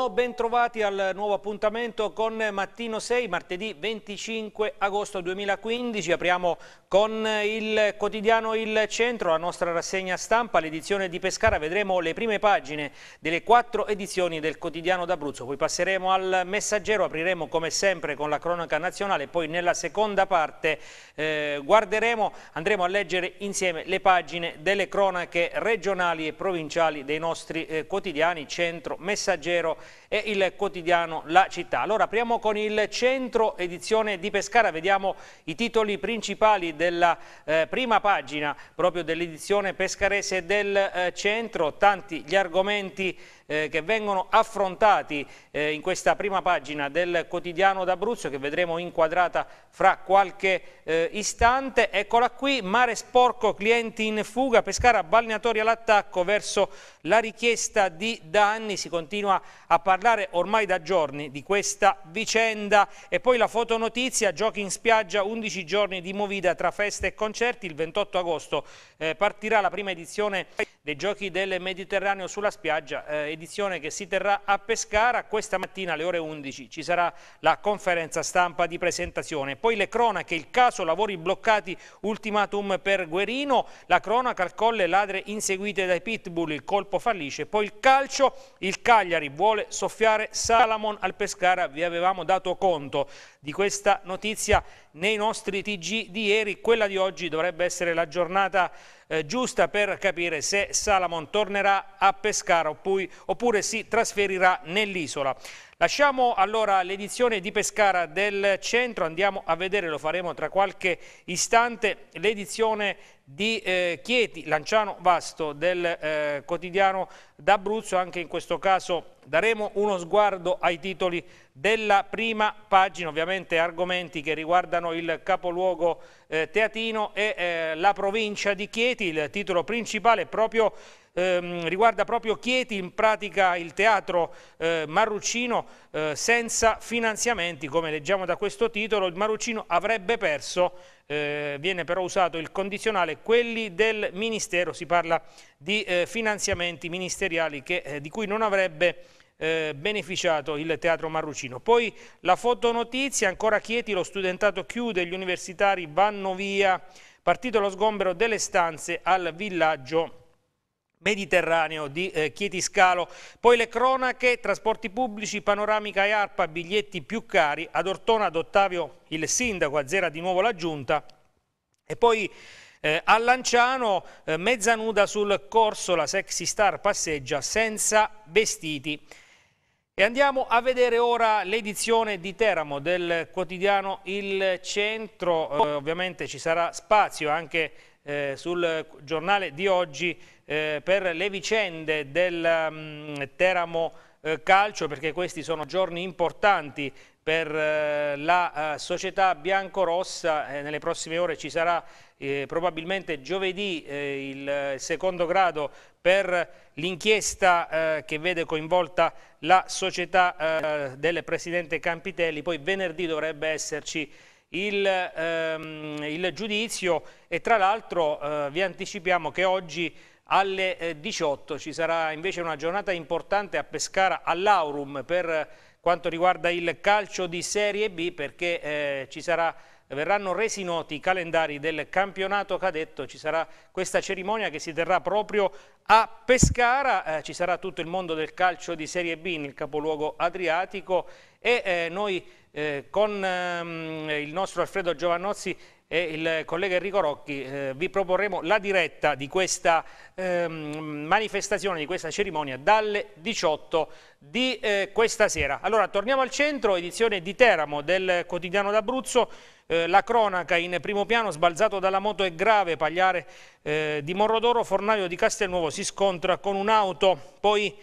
Buongiorno, bentrovati al nuovo appuntamento con Mattino 6, martedì 25 agosto 2015. Apriamo con il quotidiano Il Centro, la nostra rassegna stampa, l'edizione di Pescara. Vedremo le prime pagine delle quattro edizioni del quotidiano d'Abruzzo. Poi passeremo al Messaggero, apriremo come sempre con la cronaca nazionale. Poi nella seconda parte eh, guarderemo, andremo a leggere insieme le pagine delle cronache regionali e provinciali dei nostri eh, quotidiani Centro, Messaggero e il quotidiano La Città. Allora apriamo con il centro edizione di Pescara, vediamo i titoli principali della eh, prima pagina proprio dell'edizione pescarese del eh, centro, tanti gli argomenti eh, che vengono affrontati eh, in questa prima pagina del quotidiano d'Abruzzo che vedremo inquadrata fra qualche eh, istante. Eccola qui, mare sporco, clienti in fuga, Pescara balneatori all'attacco verso la richiesta di danni, si continua a parlare parlare ormai da giorni di questa vicenda e poi la fotonotizia, giochi in spiaggia, 11 giorni di movida tra feste e concerti, il 28 agosto eh, partirà la prima edizione dei giochi del Mediterraneo sulla spiaggia, eh, edizione che si terrà a Pescara, questa mattina alle ore 11 ci sarà la conferenza stampa di presentazione, poi le cronache, il caso lavori bloccati, ultimatum per Guerino, la cronaca al colle ladre inseguite dai pitbull, il colpo fallisce, poi il calcio, il Cagliari vuole soffrire soffiare Salamon al Pescara, vi avevamo dato conto di questa notizia nei nostri TG di ieri, quella di oggi dovrebbe essere la giornata eh, giusta per capire se Salamon tornerà a Pescara oppure, oppure si trasferirà nell'isola. Lasciamo allora l'edizione di Pescara del centro, andiamo a vedere, lo faremo tra qualche istante, l'edizione di eh, Chieti, Lanciano Vasto del eh, quotidiano d'Abruzzo, anche in questo caso daremo uno sguardo ai titoli della prima pagina, ovviamente argomenti che riguardano il capoluogo eh, teatino e eh, la provincia di Chieti, il titolo principale proprio ehm, riguarda proprio Chieti, in pratica il teatro eh, Marruccino eh, senza finanziamenti, come leggiamo da questo titolo, il Marruccino avrebbe perso, eh, viene però usato il condizionale, quelli del Ministero, si parla di eh, finanziamenti ministeriali che, eh, di cui non avrebbe eh, beneficiato il teatro marrucino. Poi la fotonotizia, ancora Chieti, lo studentato chiude, gli universitari vanno via, partito lo sgombero delle stanze al villaggio Mediterraneo di eh, Chietiscalo. Poi le cronache, trasporti pubblici, panoramica e ARPA, biglietti più cari. Ad Ortona ad Ottavio il sindaco azzera di nuovo la giunta. E poi eh, a Lanciano, eh, nuda sul corso, la sexy star passeggia senza vestiti. E andiamo a vedere ora l'edizione di Teramo del quotidiano Il Centro, eh, ovviamente ci sarà spazio anche eh, sul giornale di oggi eh, per le vicende del mh, mm, Teramo eh, Calcio perché questi sono giorni importanti per eh, la eh, società biancorossa. Eh, nelle prossime ore ci sarà eh, probabilmente giovedì eh, il secondo grado per l'inchiesta eh, che vede coinvolta la società del presidente Campitelli, poi venerdì dovrebbe esserci il, ehm, il giudizio e tra l'altro vi anticipiamo che oggi alle 18 ci sarà invece una giornata importante a Pescara all'Aurum per quanto riguarda il calcio di Serie B perché eh, ci sarà verranno resi noti i calendari del campionato cadetto, ci sarà questa cerimonia che si terrà proprio a Pescara, eh, ci sarà tutto il mondo del calcio di Serie B nel capoluogo adriatico e eh, noi eh, con ehm, il nostro Alfredo Giovannozzi e il collega Enrico Rocchi eh, vi proporremo la diretta di questa eh, manifestazione, di questa cerimonia dalle 18 di eh, questa sera. Allora torniamo al centro, edizione di Teramo del quotidiano d'Abruzzo, eh, la cronaca in primo piano, sbalzato dalla moto è grave, Pagliare eh, di Morrodoro, Fornaio di Castelnuovo si scontra con un'auto, poi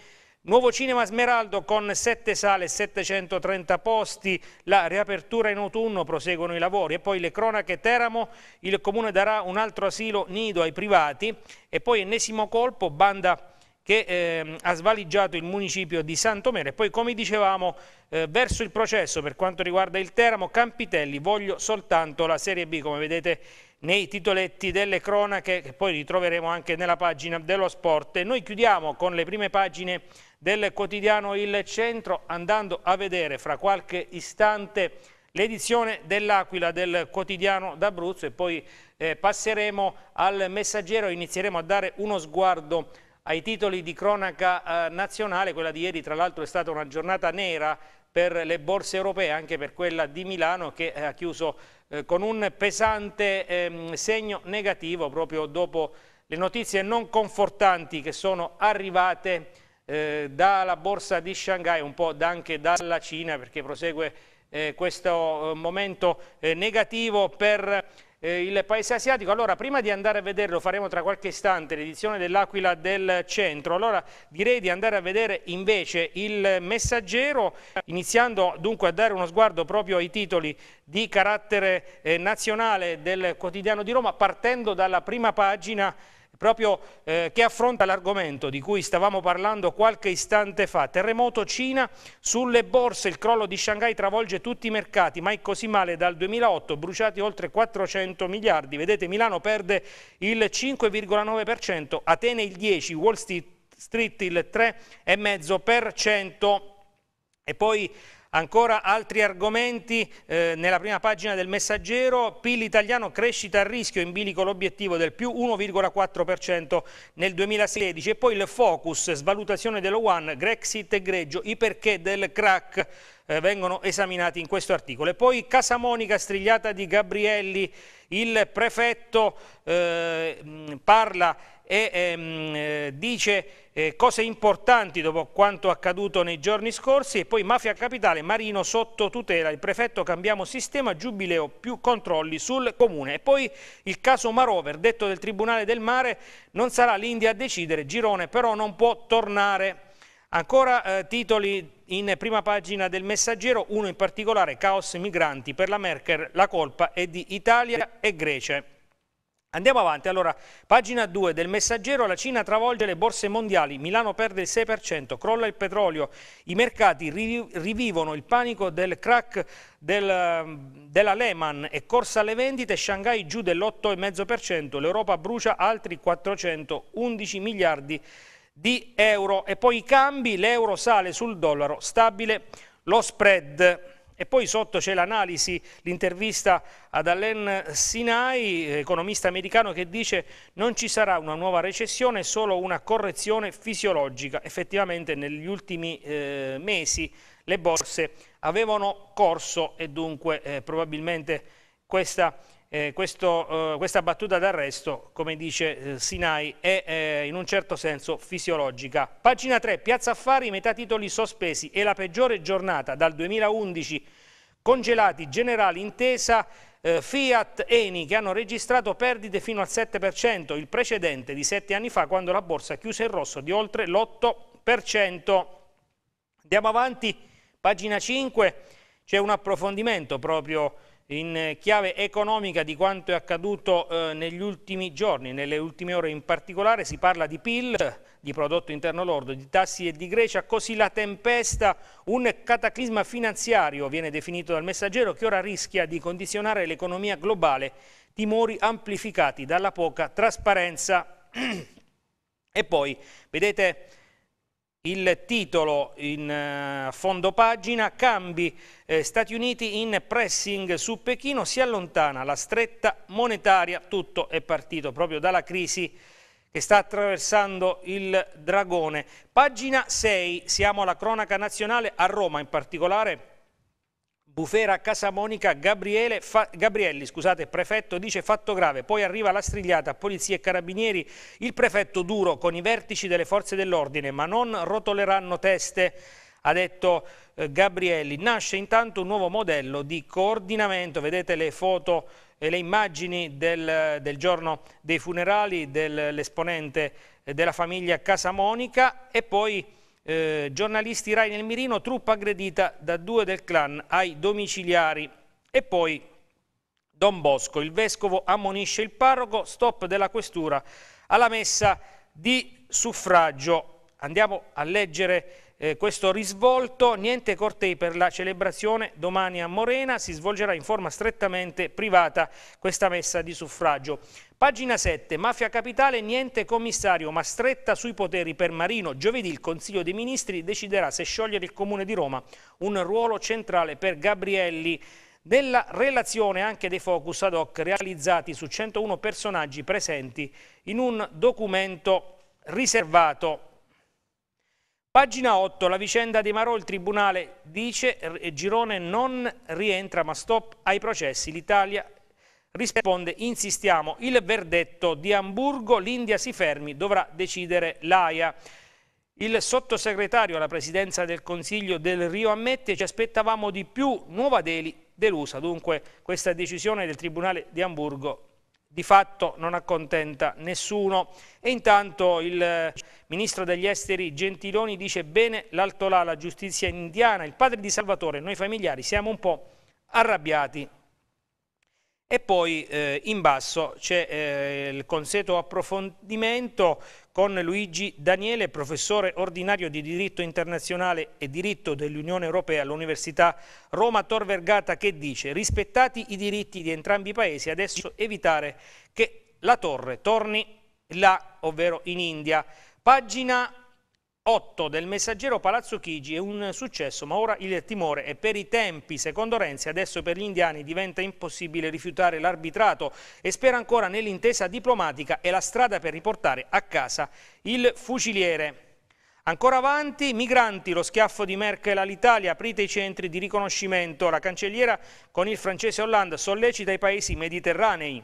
Nuovo Cinema Smeraldo con 7 sale e 730 posti, la riapertura in autunno, proseguono i lavori e poi le cronache Teramo, il comune darà un altro asilo nido ai privati e poi ennesimo colpo, banda che eh, ha svaligiato il municipio di Santomero. E Poi, come dicevamo, eh, verso il processo per quanto riguarda il Teramo, Campitelli, voglio soltanto la Serie B, come vedete nei titoletti delle cronache che poi ritroveremo anche nella pagina dello sport. E noi chiudiamo con le prime pagine del quotidiano Il Centro andando a vedere fra qualche istante l'edizione dell'Aquila del quotidiano d'Abruzzo e poi eh, passeremo al messaggero e inizieremo a dare uno sguardo ai titoli di cronaca eh, nazionale, quella di ieri tra l'altro è stata una giornata nera per le borse europee, anche per quella di Milano che ha chiuso eh, con un pesante ehm, segno negativo proprio dopo le notizie non confortanti che sono arrivate eh, dalla borsa di Shanghai, un po' anche dalla Cina perché prosegue eh, questo momento negativo per eh, il paese asiatico. Allora, prima di andare a vederlo, faremo tra qualche istante l'edizione dell'Aquila del Centro. Allora, direi di andare a vedere invece il messaggero, iniziando dunque a dare uno sguardo proprio ai titoli di carattere eh, nazionale del quotidiano di Roma, partendo dalla prima pagina proprio eh, che affronta l'argomento di cui stavamo parlando qualche istante fa, terremoto Cina sulle borse, il crollo di Shanghai travolge tutti i mercati, mai così male dal 2008, bruciati oltre 400 miliardi, vedete Milano perde il 5,9%, Atene il 10%, Wall Street il 3,5%. E poi Ancora altri argomenti eh, nella prima pagina del messaggero, PIL italiano crescita a rischio in bilico l'obiettivo del più 1,4% nel 2016 e poi il focus, svalutazione dello One, Grexit e Greggio, i perché del crack eh, vengono esaminati in questo articolo. E poi Casa Monica strigliata di Gabrielli, il prefetto eh, parla e ehm, eh, dice eh, cose importanti dopo quanto accaduto nei giorni scorsi e poi Mafia Capitale, Marino sotto tutela, il prefetto cambiamo sistema, giubileo più controlli sul comune e poi il caso Marover, detto del Tribunale del Mare, non sarà l'India a decidere, Girone però non può tornare. Ancora eh, titoli in prima pagina del messaggero, uno in particolare, caos migranti per la Merkel, la colpa è di Italia e Grecia. Andiamo avanti, allora, pagina 2 del messaggero, la Cina travolge le borse mondiali, Milano perde il 6%, crolla il petrolio, i mercati rivivono il panico del crack del, della Lehman e corsa alle vendite, Shanghai giù dell'8,5%, l'Europa brucia altri 411 miliardi di euro di euro e poi i cambi, l'euro sale sul dollaro, stabile lo spread. E poi sotto c'è l'analisi, l'intervista ad Allen Sinai, economista americano, che dice non ci sarà una nuova recessione, solo una correzione fisiologica. Effettivamente negli ultimi eh, mesi le borse avevano corso e dunque eh, probabilmente questa eh, questo, eh, questa battuta d'arresto, come dice eh, Sinai, è eh, in un certo senso fisiologica. Pagina 3, Piazza Affari, metà titoli sospesi e la peggiore giornata dal 2011, congelati generali intesa, eh, Fiat, Eni che hanno registrato perdite fino al 7%, il precedente di 7 anni fa quando la borsa chiuse in rosso di oltre l'8%. Andiamo avanti, pagina 5, c'è un approfondimento proprio in eh, chiave economica di quanto è accaduto eh, negli ultimi giorni, nelle ultime ore in particolare, si parla di PIL, di prodotto interno lordo, di tassi e di Grecia, così la tempesta, un cataclisma finanziario viene definito dal messaggero che ora rischia di condizionare l'economia globale, timori amplificati dalla poca trasparenza. e poi, vedete, il titolo in eh, fondo pagina, cambi eh, Stati Uniti in pressing su Pechino, si allontana la stretta monetaria, tutto è partito proprio dalla crisi che sta attraversando il dragone. Pagina 6, siamo alla cronaca nazionale, a Roma in particolare Bufera Casamonica, Gabriele, Fa, Gabrielli, scusate, prefetto, dice fatto grave, poi arriva la strigliata, polizia e carabinieri, il prefetto duro con i vertici delle forze dell'ordine, ma non rotoleranno teste, ha detto eh, Gabrielli. Nasce intanto un nuovo modello di coordinamento, vedete le foto e le immagini del, del giorno dei funerali dell'esponente eh, della famiglia Casamonica e poi eh, giornalisti Rai nel mirino, truppa aggredita da due del clan ai domiciliari. E poi Don Bosco, il vescovo ammonisce il parroco, stop della questura alla messa di suffragio. Andiamo a leggere eh, questo risvolto, niente cortei per la celebrazione domani a Morena, si svolgerà in forma strettamente privata questa messa di suffragio. Pagina 7, Mafia Capitale, niente commissario, ma stretta sui poteri per Marino. Giovedì il Consiglio dei Ministri deciderà se sciogliere il Comune di Roma, un ruolo centrale per Gabrielli. Nella relazione anche dei focus ad hoc realizzati su 101 personaggi presenti in un documento riservato. Pagina 8, la vicenda di Marò, il Tribunale dice eh, Girone non rientra ma stop ai processi, l'Italia risponde insistiamo, il verdetto di Amburgo, l'India si fermi, dovrà decidere l'AIA. Il sottosegretario alla presidenza del Consiglio del Rio ammette ci aspettavamo di più Nuova Delhi delusa, dunque questa decisione del Tribunale di Amburgo di fatto non accontenta nessuno e intanto il ministro degli esteri Gentiloni dice bene l'altolà, la giustizia indiana, il padre di Salvatore, noi familiari siamo un po' arrabbiati e poi eh, in basso c'è eh, il consueto approfondimento con Luigi Daniele, professore ordinario di diritto internazionale e diritto dell'Unione Europea all'Università Roma Tor Vergata che dice rispettati i diritti di entrambi i paesi adesso evitare che la torre torni là, ovvero in India. Pagina 8 del messaggero Palazzo Chigi è un successo, ma ora il timore è per i tempi. Secondo Renzi adesso per gli indiani diventa impossibile rifiutare l'arbitrato e spera ancora nell'intesa diplomatica e la strada per riportare a casa il fuciliere. Ancora avanti, migranti, lo schiaffo di Merkel all'Italia, aprite i centri di riconoscimento. La cancelliera con il francese Hollande sollecita i paesi mediterranei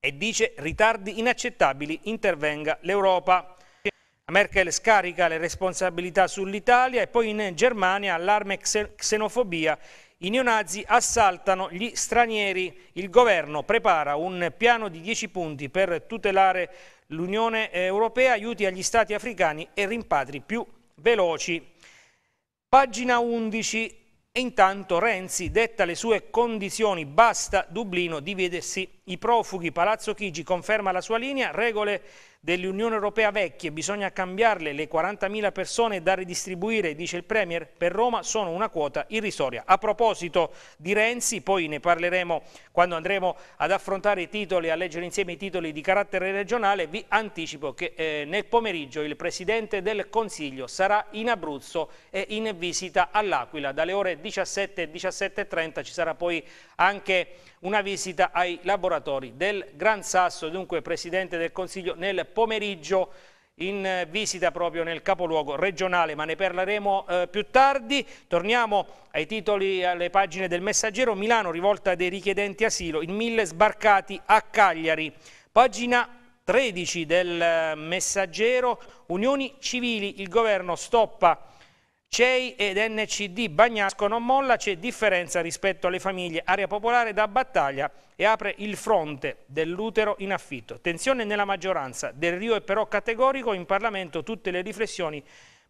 e dice ritardi inaccettabili, intervenga l'Europa. Merkel scarica le responsabilità sull'Italia e poi in Germania allarme xenofobia. I neonazi assaltano gli stranieri. Il governo prepara un piano di 10 punti per tutelare l'Unione Europea, aiuti agli stati africani e rimpatri più veloci. Pagina 11. E intanto Renzi detta le sue condizioni, basta Dublino, dividersi i profughi, Palazzo Chigi conferma la sua linea, regole dell'Unione Europea vecchie, bisogna cambiarle, le 40.000 persone da ridistribuire, dice il Premier, per Roma sono una quota irrisoria. A proposito di Renzi, poi ne parleremo quando andremo ad affrontare i titoli, a leggere insieme i titoli di carattere regionale, vi anticipo che eh, nel pomeriggio il Presidente del Consiglio sarà in Abruzzo e in visita all'Aquila. Dalle ore 17 17.30 ci sarà poi anche una visita ai laboratori lavoratori del Gran Sasso, dunque Presidente del Consiglio, nel pomeriggio in eh, visita proprio nel capoluogo regionale, ma ne parleremo eh, più tardi. Torniamo ai titoli, alle pagine del messaggero. Milano, rivolta dei richiedenti asilo, in mille sbarcati a Cagliari. Pagina 13 del eh, messaggero, unioni civili, il governo stoppa CEI ed NCD Bagnasco non molla, c'è differenza rispetto alle famiglie. Area popolare da battaglia e apre il fronte dell'utero in affitto. Tensione nella maggioranza, Del Rio è però categorico, in Parlamento tutte le riflessioni,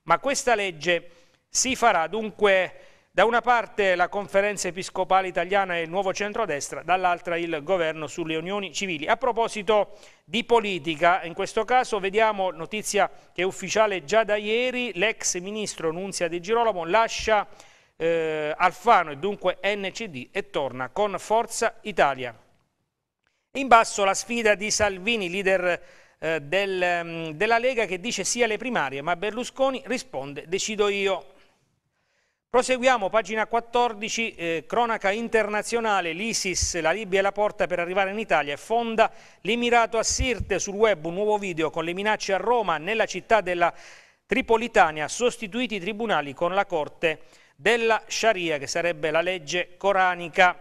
ma questa legge si farà dunque da una parte la conferenza episcopale italiana e il nuovo centrodestra, dall'altra il governo sulle unioni civili. A proposito di politica, in questo caso vediamo notizia che è ufficiale già da ieri, l'ex ministro Nunzia De Girolamo lascia eh, Alfano e dunque NCD e torna con Forza Italia. In basso la sfida di Salvini, leader eh, del, mm, della Lega, che dice sia le primarie, ma Berlusconi risponde decido io. Proseguiamo, pagina 14, eh, cronaca internazionale, l'ISIS, la Libia è la porta per arrivare in Italia e fonda l'Emirato a Sirte sul web, un nuovo video con le minacce a Roma, nella città della Tripolitania, sostituiti i tribunali con la corte della Sharia, che sarebbe la legge coranica.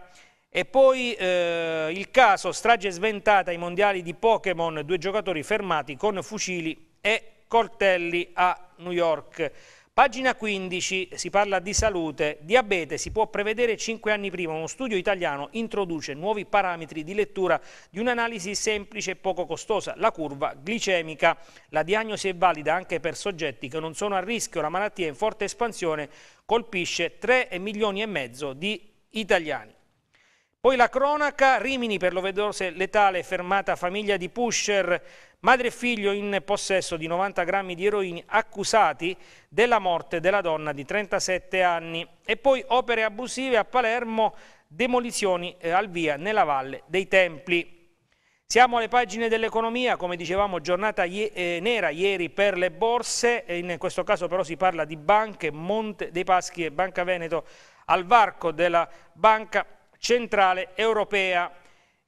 E poi eh, il caso, strage sventata ai mondiali di Pokémon, due giocatori fermati con fucili e coltelli a New York. Pagina 15, si parla di salute, diabete si può prevedere 5 anni prima, uno studio italiano introduce nuovi parametri di lettura di un'analisi semplice e poco costosa, la curva glicemica. La diagnosi è valida anche per soggetti che non sono a rischio, la malattia in forte espansione colpisce 3 milioni e mezzo di italiani. Poi la cronaca, Rimini per l'ovedose letale fermata famiglia di pusher, madre e figlio in possesso di 90 grammi di eroini accusati della morte della donna di 37 anni. E poi opere abusive a Palermo, demolizioni eh, al via nella Valle dei Templi. Siamo alle pagine dell'economia, come dicevamo giornata eh, nera ieri per le borse, in questo caso però si parla di banche, Monte dei Paschi e Banca Veneto al varco della Banca centrale europea.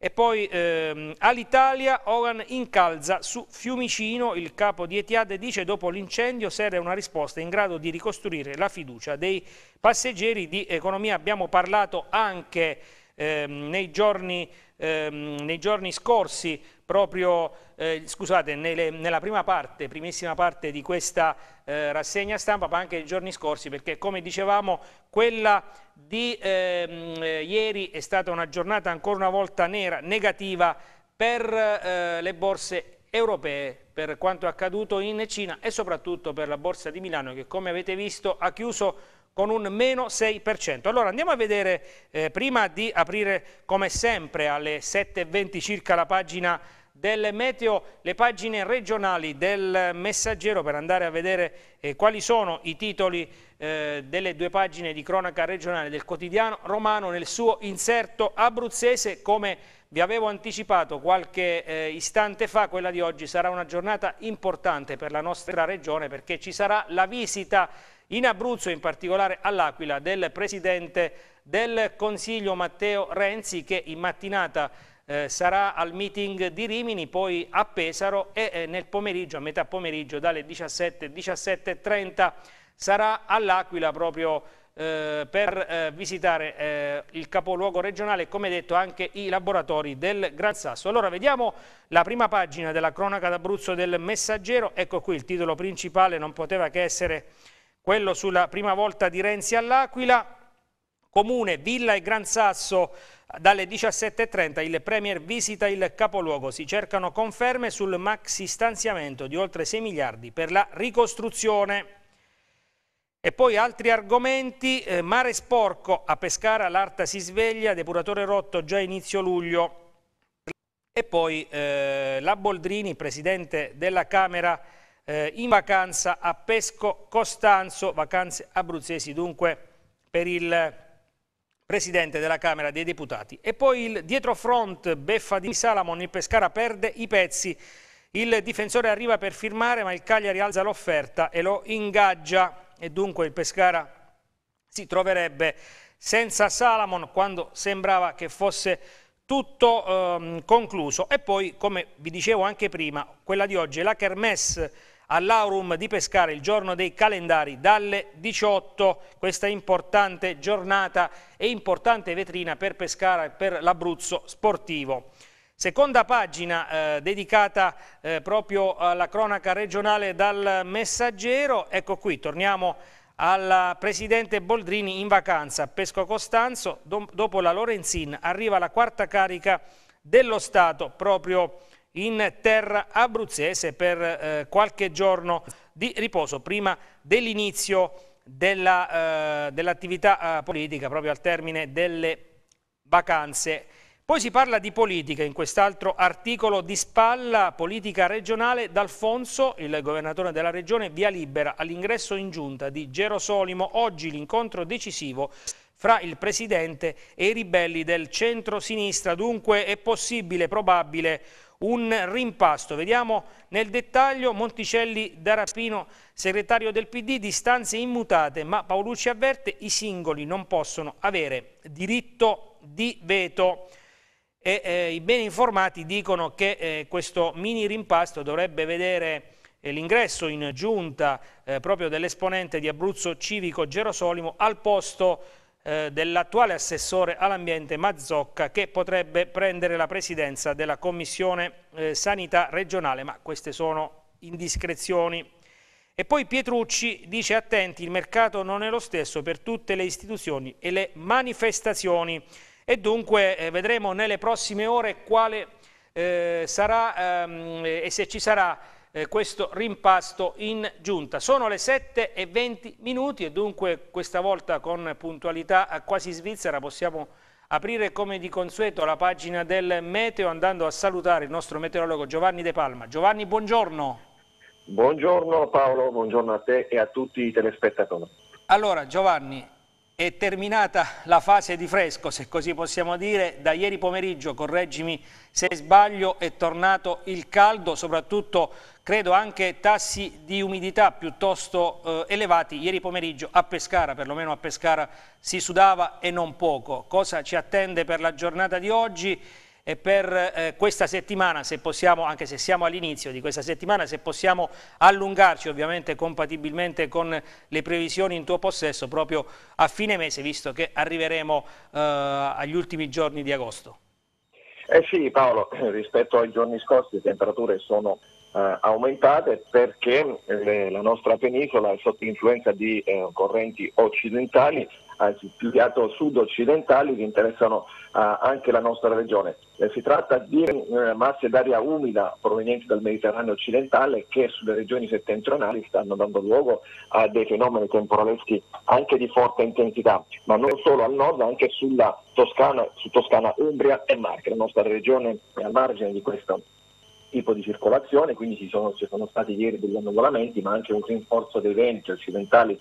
E poi ehm, all'Italia Hogan incalza su Fiumicino, il capo di Etihad dice dopo l'incendio serve una risposta in grado di ricostruire la fiducia dei passeggeri. Di economia abbiamo parlato anche ehm, nei giorni ehm, nei giorni scorsi, proprio eh, scusate, nelle, nella prima parte, primissima parte di questa eh, rassegna stampa, ma anche nei giorni scorsi, perché come dicevamo quella di ehm, eh, ieri è stata una giornata ancora una volta nera, negativa per eh, le borse europee per quanto è accaduto in Cina e soprattutto per la borsa di Milano che come avete visto ha chiuso con un meno 6%. Allora andiamo a vedere, eh, prima di aprire come sempre alle 7.20 circa la pagina del meteo, le pagine regionali del messaggero per andare a vedere eh, quali sono i titoli eh, delle due pagine di cronaca regionale del quotidiano romano nel suo inserto abruzzese come vi avevo anticipato qualche eh, istante fa, quella di oggi sarà una giornata importante per la nostra regione perché ci sarà la visita in Abruzzo, in particolare all'Aquila, del Presidente del Consiglio Matteo Renzi che in mattinata eh, sarà al meeting di Rimini, poi a Pesaro e eh, nel pomeriggio, a metà pomeriggio, dalle 17, 17.30 sarà all'Aquila proprio eh, per eh, visitare eh, il capoluogo regionale e come detto anche i laboratori del Gran Sasso. Allora vediamo la prima pagina della cronaca d'Abruzzo del Messaggero, ecco qui il titolo principale, non poteva che essere quello sulla prima volta di Renzi all'Aquila, Comune, Villa e Gran Sasso dalle 17.30 il Premier visita il capoluogo, si cercano conferme sul maxi stanziamento di oltre 6 miliardi per la ricostruzione. E poi altri argomenti, eh, mare sporco, a Pescara l'Arta si sveglia, depuratore rotto già inizio luglio. E poi eh, la Boldrini, presidente della Camera, eh, in vacanza a Pesco Costanzo, vacanze abruzzesi dunque per il Presidente della Camera dei Deputati. E poi il dietrofront beffa di Salamon, il Pescara perde i pezzi, il difensore arriva per firmare ma il Cagliari alza l'offerta e lo ingaggia e dunque il Pescara si troverebbe senza Salamon quando sembrava che fosse tutto ehm, concluso. E poi, come vi dicevo anche prima, quella di oggi è la Kermesse all'Aurum di Pescara il giorno dei calendari dalle 18, questa importante giornata e importante vetrina per Pescara e per l'Abruzzo sportivo. Seconda pagina eh, dedicata eh, proprio alla cronaca regionale dal Messaggero, ecco qui torniamo al presidente Boldrini in vacanza a Pesco Costanzo, dopo la Lorenzin arriva la quarta carica dello Stato proprio in terra abruzzese per eh, qualche giorno di riposo prima dell'inizio eh, dell'attività dell eh, politica, proprio al termine delle vacanze. Poi si parla di politica in quest'altro articolo di spalla, politica regionale, D'Alfonso, il governatore della regione, via libera all'ingresso in giunta di Gerosolimo, oggi l'incontro decisivo fra il presidente e i ribelli del centro-sinistra, dunque è possibile, probabile, un rimpasto. Vediamo nel dettaglio Monticelli da Rapino, segretario del PD, distanze immutate, ma Paolucci avverte i singoli non possono avere diritto di veto. E, eh, I ben informati dicono che eh, questo mini rimpasto dovrebbe vedere eh, l'ingresso in giunta eh, proprio dell'esponente di Abruzzo Civico Gerosolimo al posto di eh, dell'attuale assessore all'ambiente Mazzocca che potrebbe prendere la presidenza della Commissione eh, Sanità regionale, ma queste sono indiscrezioni. E poi Pietrucci dice attenti, il mercato non è lo stesso per tutte le istituzioni e le manifestazioni e dunque eh, vedremo nelle prossime ore quale eh, sarà ehm, e se ci sarà eh, questo rimpasto in giunta. Sono le 7 e 20 minuti e dunque questa volta con puntualità a quasi Svizzera possiamo aprire come di consueto la pagina del meteo andando a salutare il nostro meteorologo Giovanni De Palma. Giovanni, buongiorno. Buongiorno Paolo, buongiorno a te e a tutti i telespettatori. Allora Giovanni, è terminata la fase di fresco, se così possiamo dire, da ieri pomeriggio, correggimi se sbaglio, è tornato il caldo, soprattutto credo anche tassi di umidità piuttosto eh, elevati. Ieri pomeriggio a Pescara, perlomeno a Pescara, si sudava e non poco. Cosa ci attende per la giornata di oggi? e per eh, questa settimana, se possiamo, anche se siamo all'inizio di questa settimana, se possiamo allungarci ovviamente compatibilmente con le previsioni in tuo possesso proprio a fine mese, visto che arriveremo eh, agli ultimi giorni di agosto. Eh sì Paolo, rispetto ai giorni scorsi le temperature sono eh, aumentate perché le, eh, la nostra penisola è sotto influenza di eh, correnti occidentali, anzi più che altro sud-occidentali, che interessano anche la nostra regione. Eh, si tratta di eh, masse d'aria umida provenienti dal Mediterraneo occidentale che sulle regioni settentrionali stanno dando luogo a dei fenomeni temporaleschi anche di forte intensità, ma non solo al nord, anche sulla Toscana, su Toscana, Umbria e Marche. La nostra regione è al margine di questo tipo di circolazione, quindi ci sono, ci sono stati ieri degli annuvolamenti, ma anche un rinforzo dei venti occidentali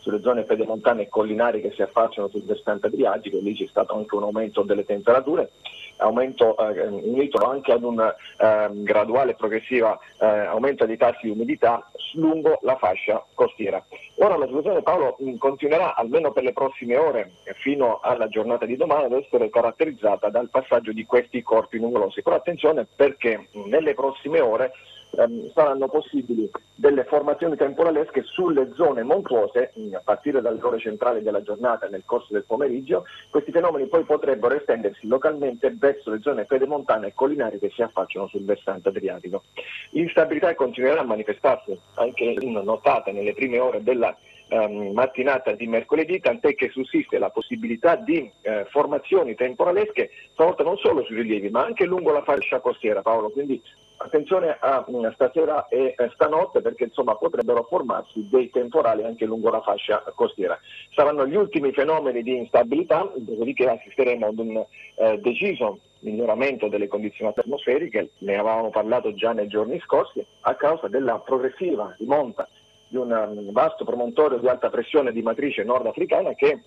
sulle zone pedemontane e collinari che si affacciano sul versante adriatico, lì c'è stato anche un aumento delle temperature, aumento eh, unito anche ad un eh, graduale e progressivo eh, aumento dei tassi di umidità lungo la fascia costiera. Ora la situazione Paolo mm, continuerà almeno per le prossime ore eh, fino alla giornata di domani ad essere caratterizzata dal passaggio di questi corpi nuvolosi, però attenzione perché nelle prossime ore ehm, saranno possibili delle formazioni temporalesche sulle zone montuose, a partire dalle ore centrali della giornata nel corso del pomeriggio, questi fenomeni poi potrebbero estendersi localmente verso le zone pedemontane e collinari che si affacciano sul versante adriatico. L'instabilità continuerà a manifestarsi anche in notata nelle prime ore della ehm, mattinata di mercoledì, tant'è che sussiste la possibilità di eh, formazioni temporalesche, stavolta non solo sui rilievi, ma anche lungo la fascia costiera, Paolo, quindi attenzione a, mm, stasera e eh, stanotte perché insomma, potrebbero formarsi dei temporali anche lungo la fascia costiera. Saranno gli ultimi fenomeni di instabilità, dopodiché assisteremo ad un eh, deciso miglioramento delle condizioni atmosferiche, ne avevamo parlato già nei giorni scorsi, a causa della progressiva rimonta di un mm, vasto promontorio di alta pressione di matrice nordafricana che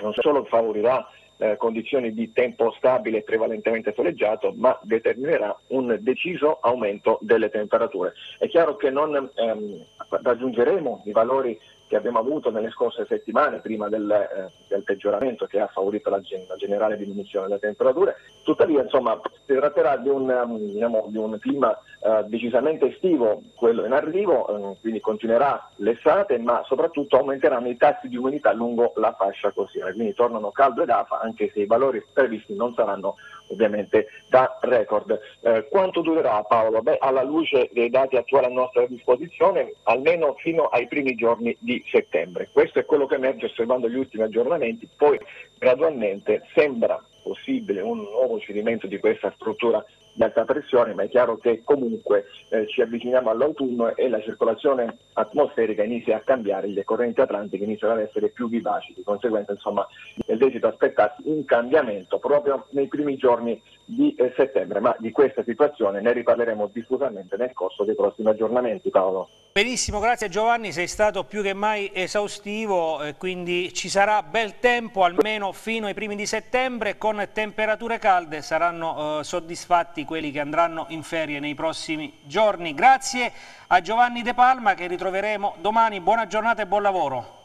non solo favorirà eh, condizioni di tempo stabile e prevalentemente soleggiato, ma determinerà un deciso aumento delle temperature. È chiaro che non ehm, raggiungeremo i valori che abbiamo avuto nelle scorse settimane prima del, eh, del peggioramento che ha favorito la, la, generale diminuzione delle temperature. Tuttavia, insomma, si tratterà di un, ehm, diciamo, di un clima eh, decisamente estivo, quello in arrivo, eh, quindi continuerà l'estate, ma soprattutto aumenteranno i tassi di umidità lungo la fascia costiera, quindi tornano caldo ed afa anche se i valori previsti non saranno ovviamente da record. Eh, quanto durerà Paolo? Beh, alla luce dei dati attuali a nostra disposizione, almeno fino ai primi giorni di settembre. Questo è quello che emerge osservando gli ultimi aggiornamenti, poi gradualmente sembra possibile un nuovo cedimento di questa struttura di alta pressione, ma è chiaro che comunque eh, ci avviciniamo all'autunno e la circolazione atmosferica inizia a cambiare, le correnti atlantiche iniziano ad essere più vivaci, di conseguenza insomma è lecito aspettarsi un cambiamento proprio nei primi giorni di eh, settembre, ma di questa situazione ne riparleremo diffusamente nel corso dei prossimi aggiornamenti. Paolo. Benissimo, grazie Giovanni, sei stato più che mai esaustivo, eh, quindi ci sarà bel tempo almeno fino ai primi di settembre con temperature calde, saranno eh, soddisfatti quelli che andranno in ferie nei prossimi giorni. Grazie a Giovanni De Palma che ritroveremo domani, buona giornata e buon lavoro.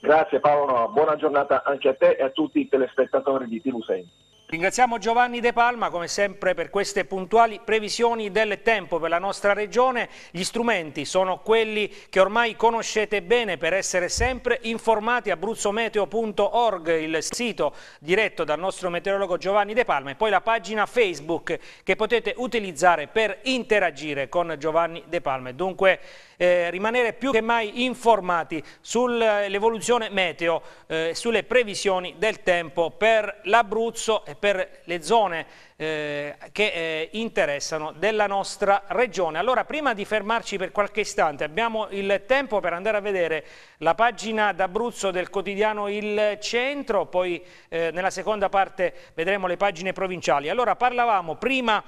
Grazie Paolo, buona giornata anche a te e a tutti i telespettatori di TV6. Ringraziamo Giovanni De Palma come sempre per queste puntuali previsioni del tempo per la nostra regione. Gli strumenti sono quelli che ormai conoscete bene per essere sempre informati abruzzometeo.org, il sito diretto dal nostro meteorologo Giovanni De Palma e poi la pagina Facebook che potete utilizzare per interagire con Giovanni De Palma. Dunque eh, rimanere più che mai informati sull'evoluzione meteo, eh, sulle previsioni del tempo per l'Abruzzo e per le zone eh, che eh, interessano della nostra regione. Allora prima di fermarci per qualche istante abbiamo il tempo per andare a vedere la pagina d'Abruzzo del quotidiano Il Centro, poi eh, nella seconda parte vedremo le pagine provinciali. Allora parlavamo prima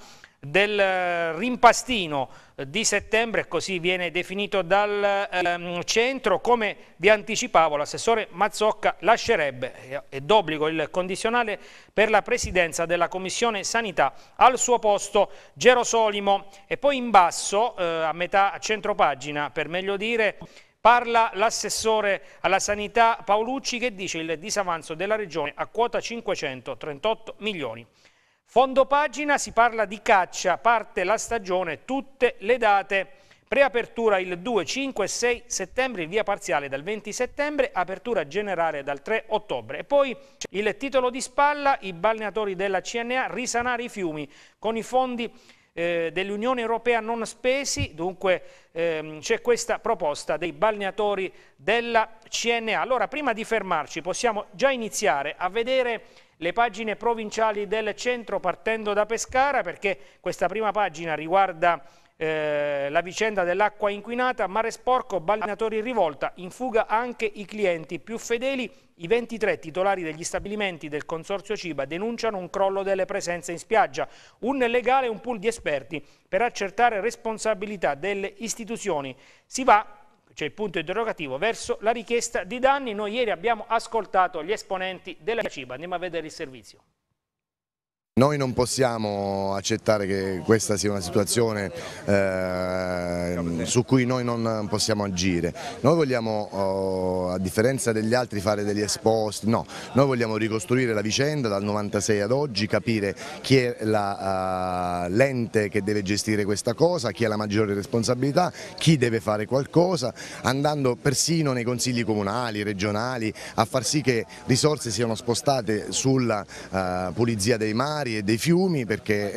del eh, rimpastino di settembre, così viene definito dal ehm, centro, come vi anticipavo l'assessore Mazzocca lascerebbe, è d'obbligo il condizionale, per la presidenza della Commissione Sanitaria. Sanità, al suo posto Gerosolimo e poi in basso, eh, a metà a centro pagina per meglio dire, Parla l'assessore alla sanità Paolucci che dice il disavanzo della regione a quota 538 milioni. Fondo pagina si parla di caccia, parte la stagione, tutte le date Preapertura il 2, 5 e 6 settembre, via parziale dal 20 settembre, apertura generale dal 3 ottobre. E poi il titolo di spalla, i balneatori della CNA, risanare i fiumi con i fondi eh, dell'Unione Europea non spesi, dunque ehm, c'è questa proposta dei balneatori della CNA. Allora prima di fermarci possiamo già iniziare a vedere le pagine provinciali del centro partendo da Pescara perché questa prima pagina riguarda eh, la vicenda dell'acqua inquinata, mare sporco, balneatori in rivolta, in fuga anche i clienti più fedeli, i 23 titolari degli stabilimenti del Consorzio Ciba denunciano un crollo delle presenze in spiaggia, un legale e un pool di esperti per accertare responsabilità delle istituzioni. Si va c'è il punto interrogativo, verso la richiesta di danni. Noi ieri abbiamo ascoltato gli esponenti della CIBA, andiamo a vedere il servizio. Noi non possiamo accettare che questa sia una situazione eh, su cui noi non possiamo agire, noi vogliamo oh, a differenza degli altri fare degli esposti, no, noi vogliamo ricostruire la vicenda dal 96 ad oggi, capire chi è eh, l'ente uh, che deve gestire questa cosa, chi ha la maggiore responsabilità, chi deve fare qualcosa, andando persino nei consigli comunali, regionali, a far sì che risorse siano spostate sulla uh, pulizia dei mari, mari e dei fiumi perché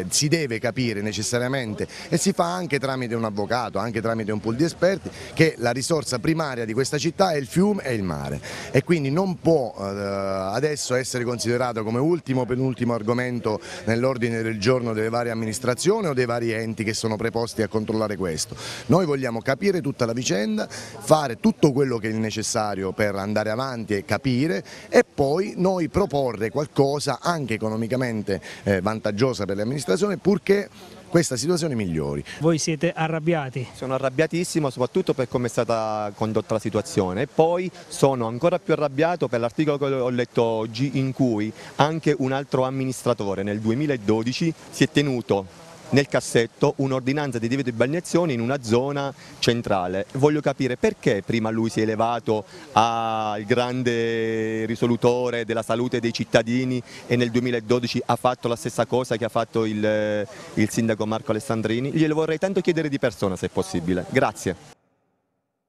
eh, si deve capire necessariamente e si fa anche tramite un avvocato, anche tramite un pool di esperti che la risorsa primaria di questa città è il fiume e il mare e quindi non può eh, adesso essere considerato come ultimo penultimo argomento nell'ordine del giorno delle varie amministrazioni o dei vari enti che sono preposti a controllare questo. Noi vogliamo capire tutta la vicenda, fare tutto quello che è necessario per andare avanti e capire e poi noi proporre qualcosa anche economicamente evidentemente eh, vantaggiosa per l'amministrazione purché questa situazione migliori. Voi siete arrabbiati? Sono arrabbiatissimo soprattutto per come è stata condotta la situazione e poi sono ancora più arrabbiato per l'articolo che ho letto oggi in cui anche un altro amministratore nel 2012 si è tenuto nel cassetto un'ordinanza di divieto di balneazione in una zona centrale. Voglio capire perché prima lui si è elevato al grande risolutore della salute dei cittadini e nel 2012 ha fatto la stessa cosa che ha fatto il, eh, il sindaco Marco Alessandrini. Glielo vorrei tanto chiedere di persona se è possibile. Grazie.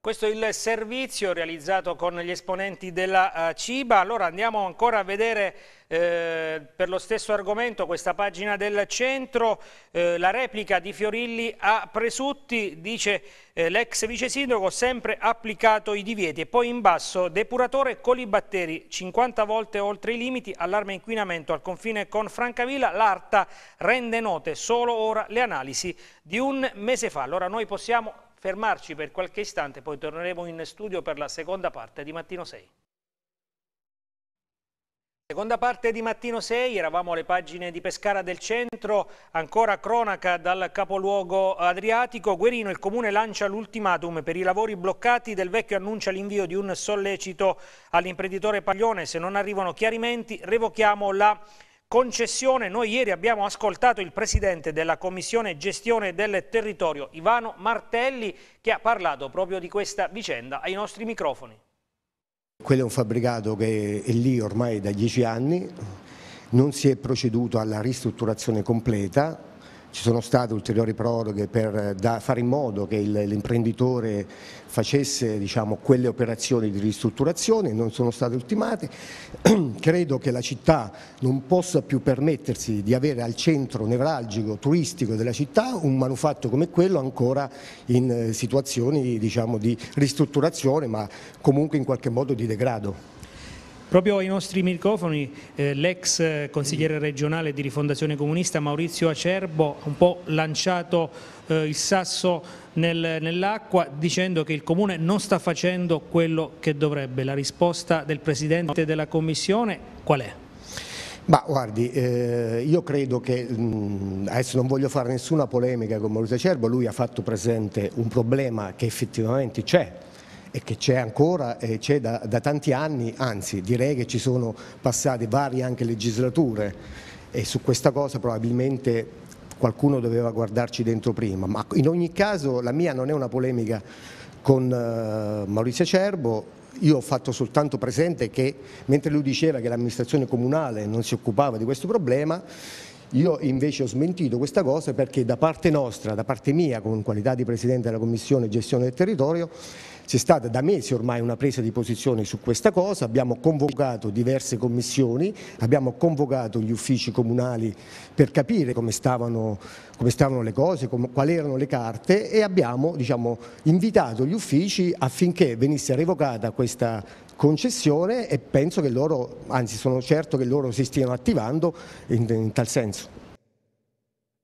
Questo è il servizio realizzato con gli esponenti della eh, CIBA. Allora andiamo ancora a vedere eh, per lo stesso argomento questa pagina del centro, eh, la replica di Fiorilli a Presutti, dice eh, l'ex vice sindaco, sempre applicato i divieti e poi in basso depuratore colibatteri 50 volte oltre i limiti, allarme inquinamento al confine con Francavilla, l'ARTA rende note solo ora le analisi di un mese fa. Allora noi possiamo fermarci per qualche istante, poi torneremo in studio per la seconda parte di Mattino 6. Seconda parte di Mattino 6, eravamo alle pagine di Pescara del Centro, ancora cronaca dal capoluogo adriatico. Guerino, il comune lancia l'ultimatum per i lavori bloccati del vecchio annuncia l'invio di un sollecito all'imprenditore Paglione. Se non arrivano chiarimenti revochiamo la concessione. Noi ieri abbiamo ascoltato il presidente della Commissione Gestione del Territorio, Ivano Martelli, che ha parlato proprio di questa vicenda ai nostri microfoni. Quello è un fabbricato che è lì ormai da dieci anni, non si è proceduto alla ristrutturazione completa, ci sono state ulteriori proroghe per eh, fare in modo che l'imprenditore facesse diciamo, quelle operazioni di ristrutturazione, non sono state ultimate. Credo che la città non possa più permettersi di avere al centro nevralgico, turistico della città un manufatto come quello ancora in eh, situazioni diciamo, di ristrutturazione ma comunque in qualche modo di degrado. Proprio ai nostri microfoni eh, l'ex eh, consigliere regionale di Rifondazione Comunista Maurizio Acerbo ha un po' lanciato eh, il sasso nel, nell'acqua dicendo che il Comune non sta facendo quello che dovrebbe. La risposta del Presidente della Commissione qual è? Ma guardi, eh, io credo che, mh, mm, adesso non voglio fare nessuna polemica con Maurizio Acerbo, lui ha fatto presente un problema che effettivamente c'è, e che c'è ancora e c'è da, da, tanti anni, anzi direi che ci sono passate varie anche legislature e su questa cosa probabilmente qualcuno doveva guardarci dentro prima, ma in ogni caso la mia non è una polemica con eh, Maurizio Cerbo, io ho fatto soltanto presente che mentre lui diceva che l'amministrazione comunale non si occupava di questo problema, io invece ho smentito questa cosa perché da parte nostra, da parte mia con qualità di Presidente della Commissione Gestione del Territorio, c'è stata da mesi ormai una presa di posizione su questa cosa, abbiamo convocato diverse commissioni, abbiamo convocato gli uffici comunali per capire come stavano, come stavano le cose, come, quali erano le carte e abbiamo diciamo, invitato gli uffici affinché venisse revocata questa concessione e penso che loro, anzi sono certo che loro si stiano attivando in, in tal senso.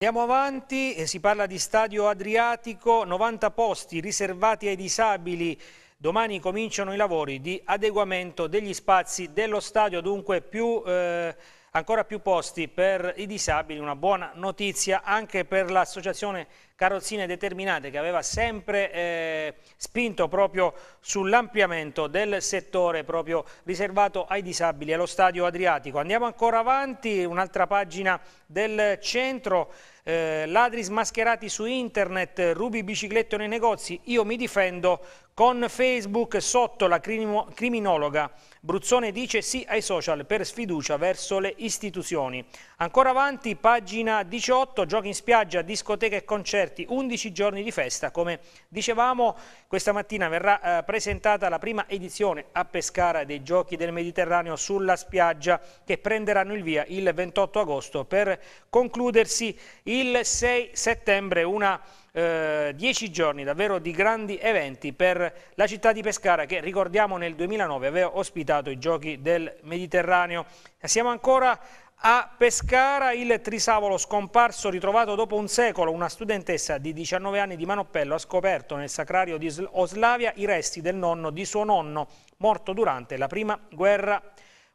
Andiamo avanti, eh, si parla di Stadio Adriatico, 90 posti riservati ai disabili. Domani cominciano i lavori di adeguamento degli spazi dello stadio, dunque più... Eh ancora più posti per i disabili, una buona notizia anche per l'associazione Carrozzine Determinate che aveva sempre eh, spinto proprio sull'ampliamento del settore proprio riservato ai disabili allo stadio Adriatico. Andiamo ancora avanti, un'altra pagina del centro, eh, ladri smascherati su internet, rubi biciclette nei negozi, io mi difendo con Facebook sotto la criminologa Bruzzone dice sì ai social per sfiducia verso le istituzioni. Ancora avanti, pagina 18, giochi in spiaggia, discoteche e concerti, 11 giorni di festa. Come dicevamo, questa mattina verrà eh, presentata la prima edizione a Pescara dei Giochi del Mediterraneo sulla spiaggia che prenderanno il via il 28 agosto per concludersi il 6 settembre una eh, dieci giorni davvero di grandi eventi per la città di Pescara che ricordiamo nel 2009 aveva ospitato i giochi del Mediterraneo. Siamo ancora a Pescara il trisavolo scomparso ritrovato dopo un secolo, una studentessa di 19 anni di Manoppello ha scoperto nel sacrario di Oslavia i resti del nonno di suo nonno, morto durante la prima guerra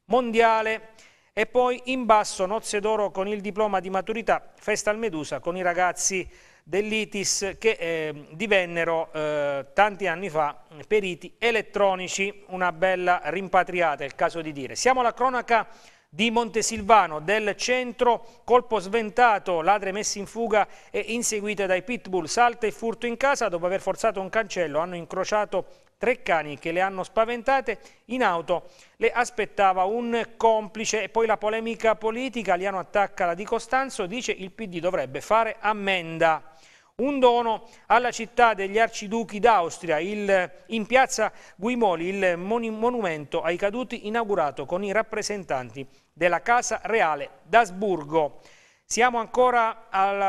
mondiale. E poi in basso nozze d'oro con il diploma di maturità, festa al Medusa con i ragazzi dell'ITIS che eh, divennero eh, tanti anni fa periti elettronici, una bella rimpatriata, è il caso di dire. Siamo alla cronaca di Montesilvano, del centro, colpo sventato, ladre messi in fuga e inseguite dai pitbull, salta e furto in casa, dopo aver forzato un cancello hanno incrociato tre cani che le hanno spaventate, in auto le aspettava un complice e poi la polemica politica, Liano attacca la di Costanzo, dice il PD dovrebbe fare ammenda un dono alla città degli arciduchi d'Austria, in piazza Guimoli, il monumento ai caduti inaugurato con i rappresentanti della Casa Reale d'Asburgo. Siamo ancora al,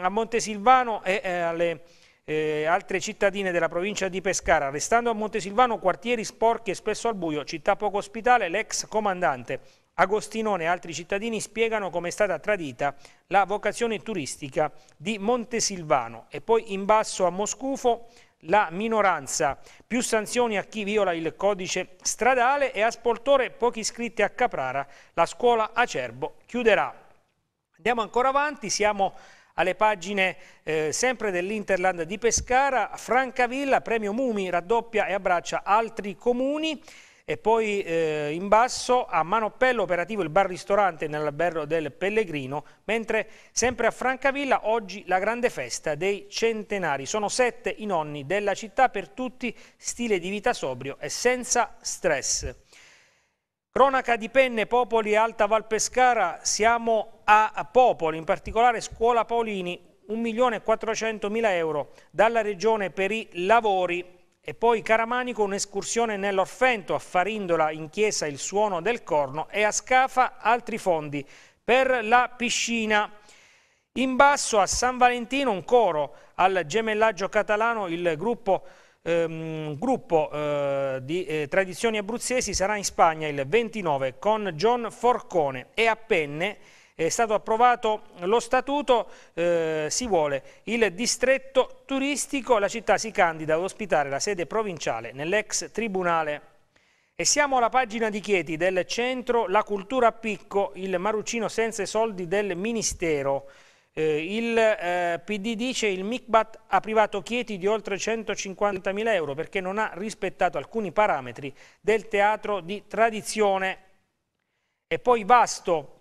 a Montesilvano e eh, alle eh, altre cittadine della provincia di Pescara. Restando a Montesilvano, quartieri sporchi e spesso al buio, città poco ospitale, l'ex comandante Agostinone e altri cittadini spiegano come è stata tradita la vocazione turistica di Montesilvano e poi in basso a Moscufo la minoranza, più sanzioni a chi viola il codice stradale e a Spoltore pochi iscritti a Caprara, la scuola Acerbo chiuderà. Andiamo ancora avanti, siamo alle pagine eh, sempre dell'Interland di Pescara, Francavilla, premio Mumi raddoppia e abbraccia altri comuni. E poi eh, in basso a Manoppello operativo il bar-ristorante nell'albergo del Pellegrino, mentre sempre a Francavilla oggi la grande festa dei centenari. Sono sette i nonni della città per tutti, stile di vita sobrio e senza stress. Cronaca di Penne, Popoli, e Alta Val Pescara, siamo a Popoli, in particolare Scuola Paolini, 1.400.000 euro dalla regione per i lavori e poi Caramanico un'escursione nell'Orfento, a Farindola in chiesa il suono del corno e a Scafa altri fondi per la piscina. In basso a San Valentino un coro, al gemellaggio catalano il gruppo, ehm, gruppo eh, di eh, tradizioni abruzzesi sarà in Spagna il 29 con John Forcone e a Penne è stato approvato lo statuto, eh, si vuole il distretto turistico, la città si candida ad ospitare la sede provinciale nell'ex tribunale. E siamo alla pagina di Chieti del centro La Cultura a Picco, il maruccino senza i soldi del Ministero. Eh, il eh, PD dice il MICBAT ha privato Chieti di oltre 150.000 euro perché non ha rispettato alcuni parametri del teatro di tradizione. E poi Vasto,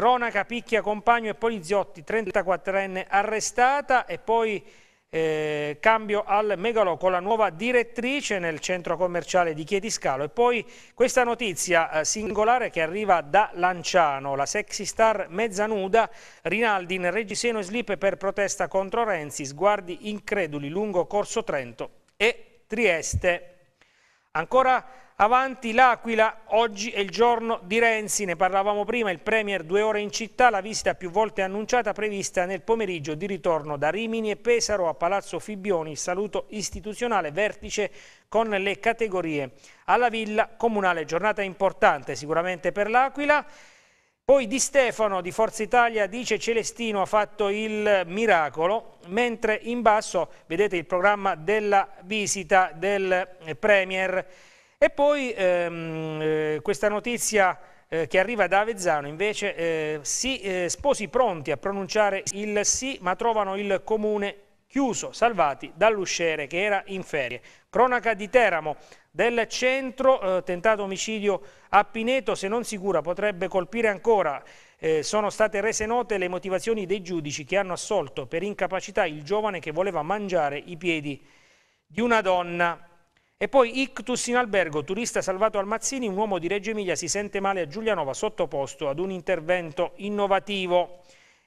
Cronaca, picchia compagno e poliziotti, 34enne arrestata e poi eh, cambio al Megalo con la nuova direttrice nel centro commerciale di Chietiscalo e poi questa notizia eh, singolare che arriva da Lanciano la sexy star mezzanuda Rinaldi in reggiseno e slip per protesta contro Renzi sguardi increduli lungo Corso Trento e Trieste ancora Avanti l'Aquila, oggi è il giorno di Renzi, ne parlavamo prima, il Premier due ore in città, la visita più volte annunciata prevista nel pomeriggio di ritorno da Rimini e Pesaro a Palazzo Fibbioni, saluto istituzionale, vertice con le categorie alla Villa Comunale, giornata importante sicuramente per l'Aquila. Poi Di Stefano di Forza Italia dice Celestino ha fatto il miracolo, mentre in basso vedete il programma della visita del Premier e poi ehm, eh, questa notizia eh, che arriva da Avezzano invece eh, si eh, sposi pronti a pronunciare il sì ma trovano il comune chiuso, salvati dall'usciere che era in ferie. Cronaca di Teramo del centro, eh, tentato omicidio a Pineto, se non sicura potrebbe colpire ancora. Eh, sono state rese note le motivazioni dei giudici che hanno assolto per incapacità il giovane che voleva mangiare i piedi di una donna. E poi ictus in albergo, turista salvato al Mazzini, un uomo di Reggio Emilia si sente male a Giulianova sottoposto ad un intervento innovativo.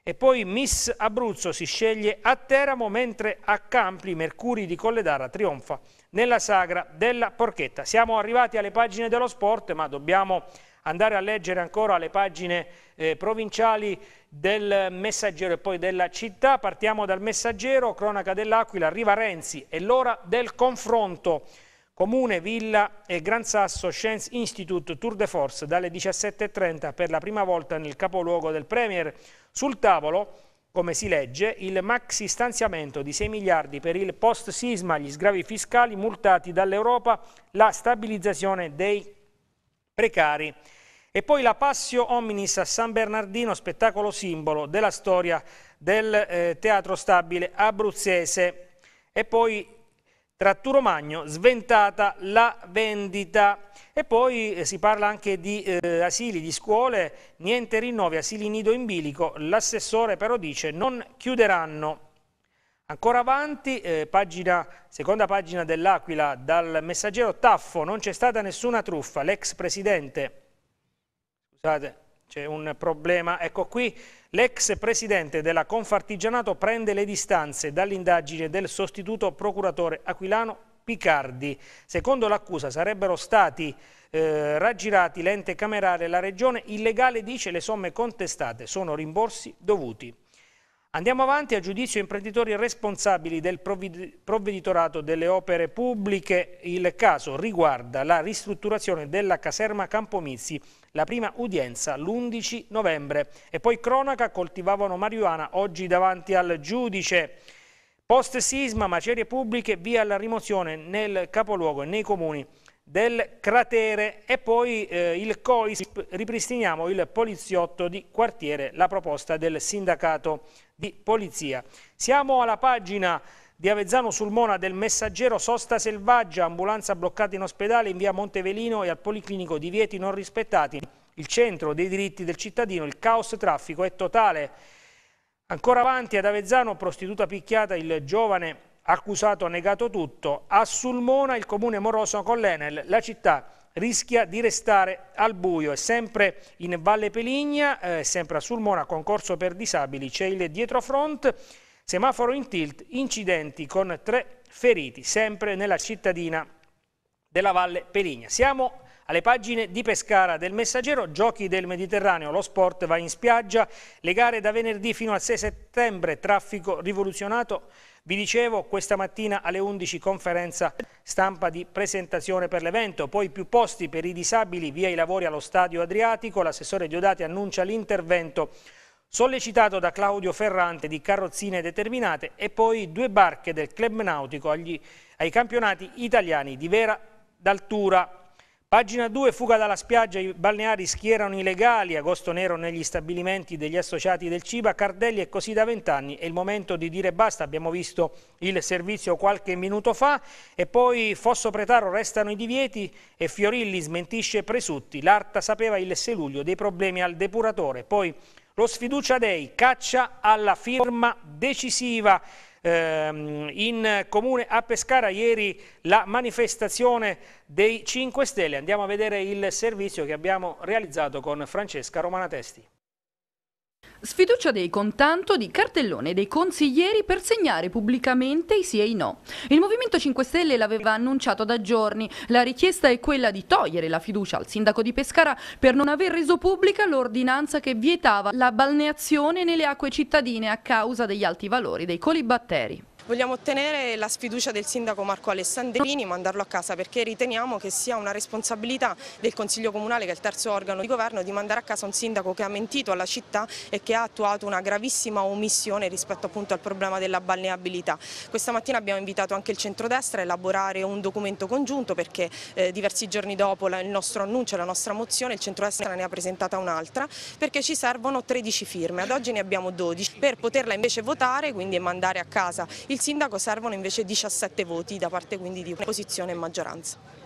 E poi Miss Abruzzo si sceglie a Teramo mentre a Campli Mercuri di Colledara trionfa nella sagra della Porchetta. Siamo arrivati alle pagine dello sport ma dobbiamo andare a leggere ancora le pagine eh, provinciali del Messaggero e poi della città. Partiamo dal Messaggero, cronaca dell'Aquila, arriva Renzi è l'ora del confronto. Comune, Villa e Gran Sasso Science Institute Tour de Force dalle 17.30 per la prima volta nel capoluogo del Premier. Sul tavolo, come si legge, il maxi stanziamento di 6 miliardi per il post-sisma, gli sgravi fiscali multati dall'Europa, la stabilizzazione dei precari. E poi la Passio Omnis a San Bernardino, spettacolo simbolo della storia del eh, teatro stabile abruzzese. E poi Tratturo Magno, sventata la vendita. E poi eh, si parla anche di eh, asili, di scuole, niente rinnovi, asili nido in bilico, l'assessore però dice non chiuderanno. Ancora avanti, eh, pagina, seconda pagina dell'Aquila, dal messaggero Taffo, non c'è stata nessuna truffa, l'ex presidente, scusate c'è un problema, ecco qui, L'ex presidente della Confartigianato prende le distanze dall'indagine del sostituto procuratore aquilano Picardi. Secondo l'accusa sarebbero stati eh, raggirati l'ente camerale e la regione. Illegale dice le somme contestate sono rimborsi dovuti. Andiamo avanti a giudizio imprenditori responsabili del provveditorato delle opere pubbliche. Il caso riguarda la ristrutturazione della caserma Campomizzi, la prima udienza l'11 novembre. E poi cronaca coltivavano marijuana oggi davanti al giudice. Post sisma, macerie pubbliche, via alla rimozione nel capoluogo e nei comuni del cratere e poi eh, il COIS, ripristiniamo il poliziotto di quartiere, la proposta del sindacato di polizia. Siamo alla pagina di Avezzano Sulmona del Messaggero Sosta Selvaggia, ambulanza bloccata in ospedale in via Montevelino e al Policlinico divieti non rispettati. Il centro dei diritti del cittadino, il caos traffico è totale. Ancora avanti ad Avezzano, prostituta picchiata, il giovane accusato ha negato tutto. A Sulmona il comune moroso con l'Enel, la città rischia di restare al buio e sempre in Valle Peligna, eh, sempre a Sulmona, concorso per disabili, c'è il dietrofront, semaforo in tilt, incidenti con tre feriti, sempre nella cittadina della Valle Peligna. Siamo alle pagine di Pescara del Messaggero, giochi del Mediterraneo, lo sport va in spiaggia, le gare da venerdì fino al 6 settembre, traffico rivoluzionato, vi dicevo, questa mattina alle 11 conferenza stampa di presentazione per l'evento, poi più posti per i disabili via i lavori allo Stadio Adriatico, l'assessore Diodati annuncia l'intervento sollecitato da Claudio Ferrante di carrozzine determinate e poi due barche del club nautico agli, ai campionati italiani di vera d'altura. Pagina 2, fuga dalla spiaggia, i balneari schierano i legali, agosto nero negli stabilimenti degli associati del CIBA, Cardelli è così da vent'anni, è il momento di dire basta, abbiamo visto il servizio qualche minuto fa e poi Fosso Pretaro restano i divieti e Fiorilli smentisce Presutti, l'Arta sapeva il 6 luglio dei problemi al depuratore, poi lo sfiducia dei, caccia alla firma decisiva, ehm, in comune a Pescara ieri la manifestazione dei 5 Stelle. Andiamo a vedere il servizio che abbiamo realizzato con Francesca Romanatesti. Sfiducia dei contanto di cartellone dei consiglieri per segnare pubblicamente i sì e i no. Il Movimento 5 Stelle l'aveva annunciato da giorni. La richiesta è quella di togliere la fiducia al sindaco di Pescara per non aver reso pubblica l'ordinanza che vietava la balneazione nelle acque cittadine a causa degli alti valori dei colibatteri. Vogliamo ottenere la sfiducia del sindaco Marco Alessandrini, mandarlo a casa perché riteniamo che sia una responsabilità del Consiglio Comunale, che è il terzo organo di governo, di mandare a casa un sindaco che ha mentito alla città e che ha attuato una gravissima omissione rispetto appunto al problema della balneabilità. Questa mattina abbiamo invitato anche il centrodestra a elaborare un documento congiunto perché eh, diversi giorni dopo la, il nostro annuncio, la nostra mozione, il centrodestra ne ha presentata un'altra perché ci servono 13 firme, ad oggi ne abbiamo 12 per poterla invece votare quindi mandare a casa il il sindaco servono invece 17 voti da parte quindi di opposizione e maggioranza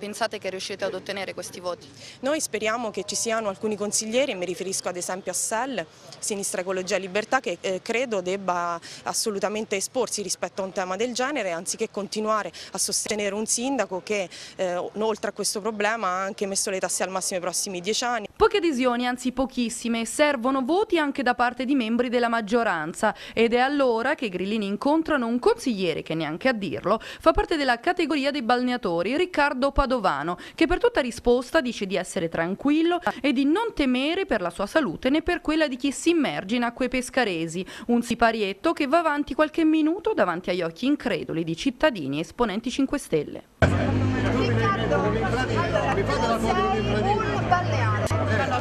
pensate che riuscite ad ottenere questi voti? Noi speriamo che ci siano alcuni consiglieri, mi riferisco ad esempio a Sell, Sinistra Ecologia e Libertà, che eh, credo debba assolutamente esporsi rispetto a un tema del genere, anziché continuare a sostenere un sindaco che eh, oltre a questo problema ha anche messo le tasse al massimo i prossimi dieci anni. Poche adesioni, anzi pochissime, servono voti anche da parte di membri della maggioranza ed è allora che i grillini incontrano un consigliere che neanche a dirlo fa parte della categoria dei balneatori, Riccardo Padova padovano, che per tutta risposta dice di essere tranquillo e di non temere per la sua salute né per quella di chi si immerge in acque pescaresi, un siparietto che va avanti qualche minuto davanti agli occhi increduli di cittadini esponenti 5 Stelle. Riccardo, allora,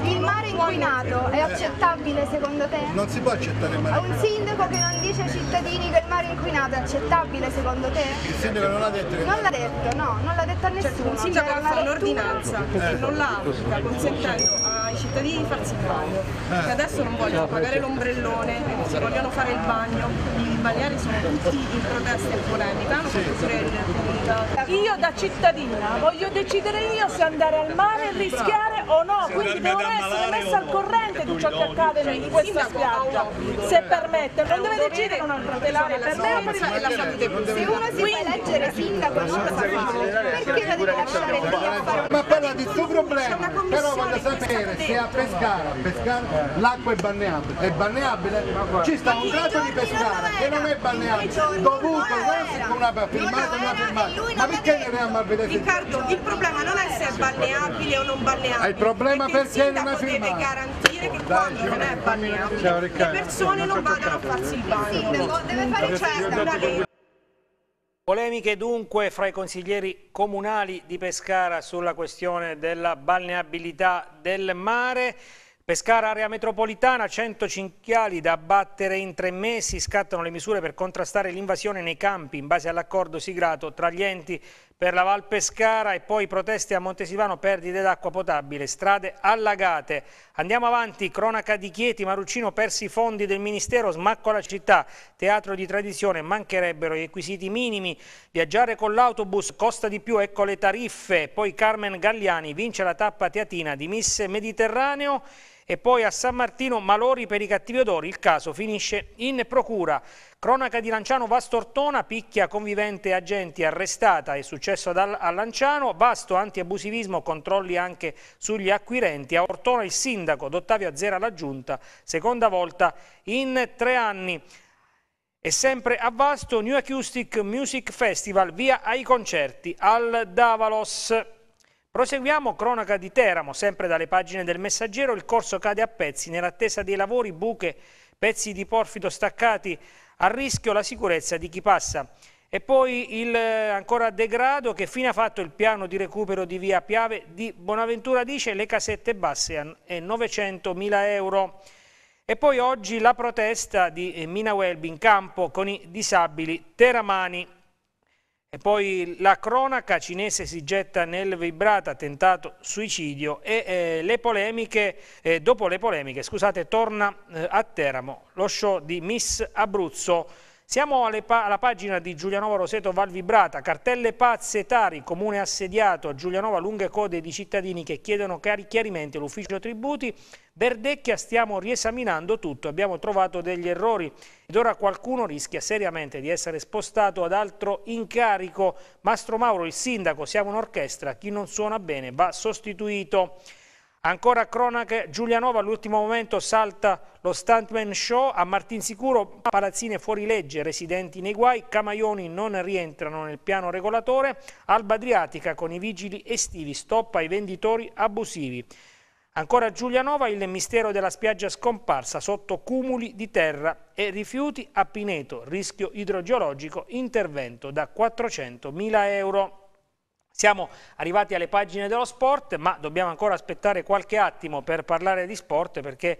il mare inquinato è accettabile secondo te? Non si può accettare il mare inquinato. Un sindaco che non dice ai cittadini che il mare inquinato è accettabile secondo te? Il sindaco non l'ha detto. Non l'ha detto, no, non l'ha detto a certo, nessuno. Cioè, un sindaco ha fatto un'ordinanza e eh. non la applica consentendo ai cittadini di farsi il bagno. Eh. Che cioè, adesso non vogliono pagare l'ombrellone, se vogliono fare il bagno, i balneari sono tutti in protesta e in polemica, hanno Io da cittadina voglio decidere io se andare al mare e rischiare o no, quindi devono essere messe al corrente di ciò che accade in questa spiaggia, se permette, non deve decidere un'altra persona, per me la salute Se uno si fa eleggere sindaco non lo sa fare, perché la devono lasciare lì a fare Ma parla di suo problema, però voglio sapere se a Pescara, Pescara l'acqua è balneabile, è balneabile, ci sta un tratto di Pescara che non è balneabile, dovuto una firmata, una firmata, ma perché ne andiamo a vedere? Riccardo, il problema non è se è balneabile o non balneabile, è il problema per sindaco deve garantire che quando non è balneabile le persone non vadano a eh. farsi il bagno. Il sindaco deve fare certo una legge. Polemiche dunque fra i consiglieri comunali di Pescara sulla questione della balneabilità del mare. Pescara area metropolitana, 100 cinghiali da abbattere in tre mesi, scattano le misure per contrastare l'invasione nei campi in base all'accordo siglato tra gli enti per la Val Pescara e poi proteste a Montesivano, perdite d'acqua potabile, strade allagate. Andiamo avanti, cronaca di Chieti, Maruccino persi i fondi del Ministero, smacco la città, teatro di tradizione, mancherebbero i requisiti minimi, viaggiare con l'autobus costa di più, ecco le tariffe, poi Carmen Galliani vince la tappa teatina di Miss Mediterraneo e poi a San Martino Malori per i cattivi odori, il caso finisce in procura. Cronaca di Lanciano Vastortona, picchia convivente agenti arrestata, è successo a Lanciano, vasto antiabusivismo, controlli anche sugli acquirenti. A Ortona il sindaco D'Ottavio azzera la giunta, seconda volta in tre anni. E sempre a Vasto, New Acoustic Music Festival, via ai concerti al Davalos. Proseguiamo, cronaca di Teramo, sempre dalle pagine del messaggero, il corso cade a pezzi, nell'attesa dei lavori buche, pezzi di porfido staccati, a rischio la sicurezza di chi passa. E poi il eh, ancora degrado che fine ha fatto il piano di recupero di via Piave di Bonaventura dice le casette basse e 900.000 euro. E poi oggi la protesta di eh, Mina Welby in campo con i disabili teramani. E poi la cronaca cinese si getta nel vibrato attentato suicidio e eh, le polemiche, eh, dopo le polemiche, scusate, torna eh, a Teramo lo show di Miss Abruzzo siamo pa alla pagina di Giulianova Roseto Valvibrata, cartelle pazze Tari, comune assediato, a Giulianova lunghe code di cittadini che chiedono chiarimenti all'ufficio tributi, Verdecchia stiamo riesaminando tutto, abbiamo trovato degli errori ed ora qualcuno rischia seriamente di essere spostato ad altro incarico. Mastro Mauro, il sindaco, siamo un'orchestra, chi non suona bene va sostituito. Ancora cronache, Giulianova all'ultimo momento salta lo stuntman show, a Martinsicuro palazzine fuori legge, residenti nei guai, Camaioni non rientrano nel piano regolatore, Alba Adriatica con i vigili estivi stoppa i venditori abusivi. Ancora Giulianova, il mistero della spiaggia scomparsa sotto cumuli di terra e rifiuti a Pineto, rischio idrogeologico, intervento da 400.000 euro. Siamo arrivati alle pagine dello sport, ma dobbiamo ancora aspettare qualche attimo per parlare di sport perché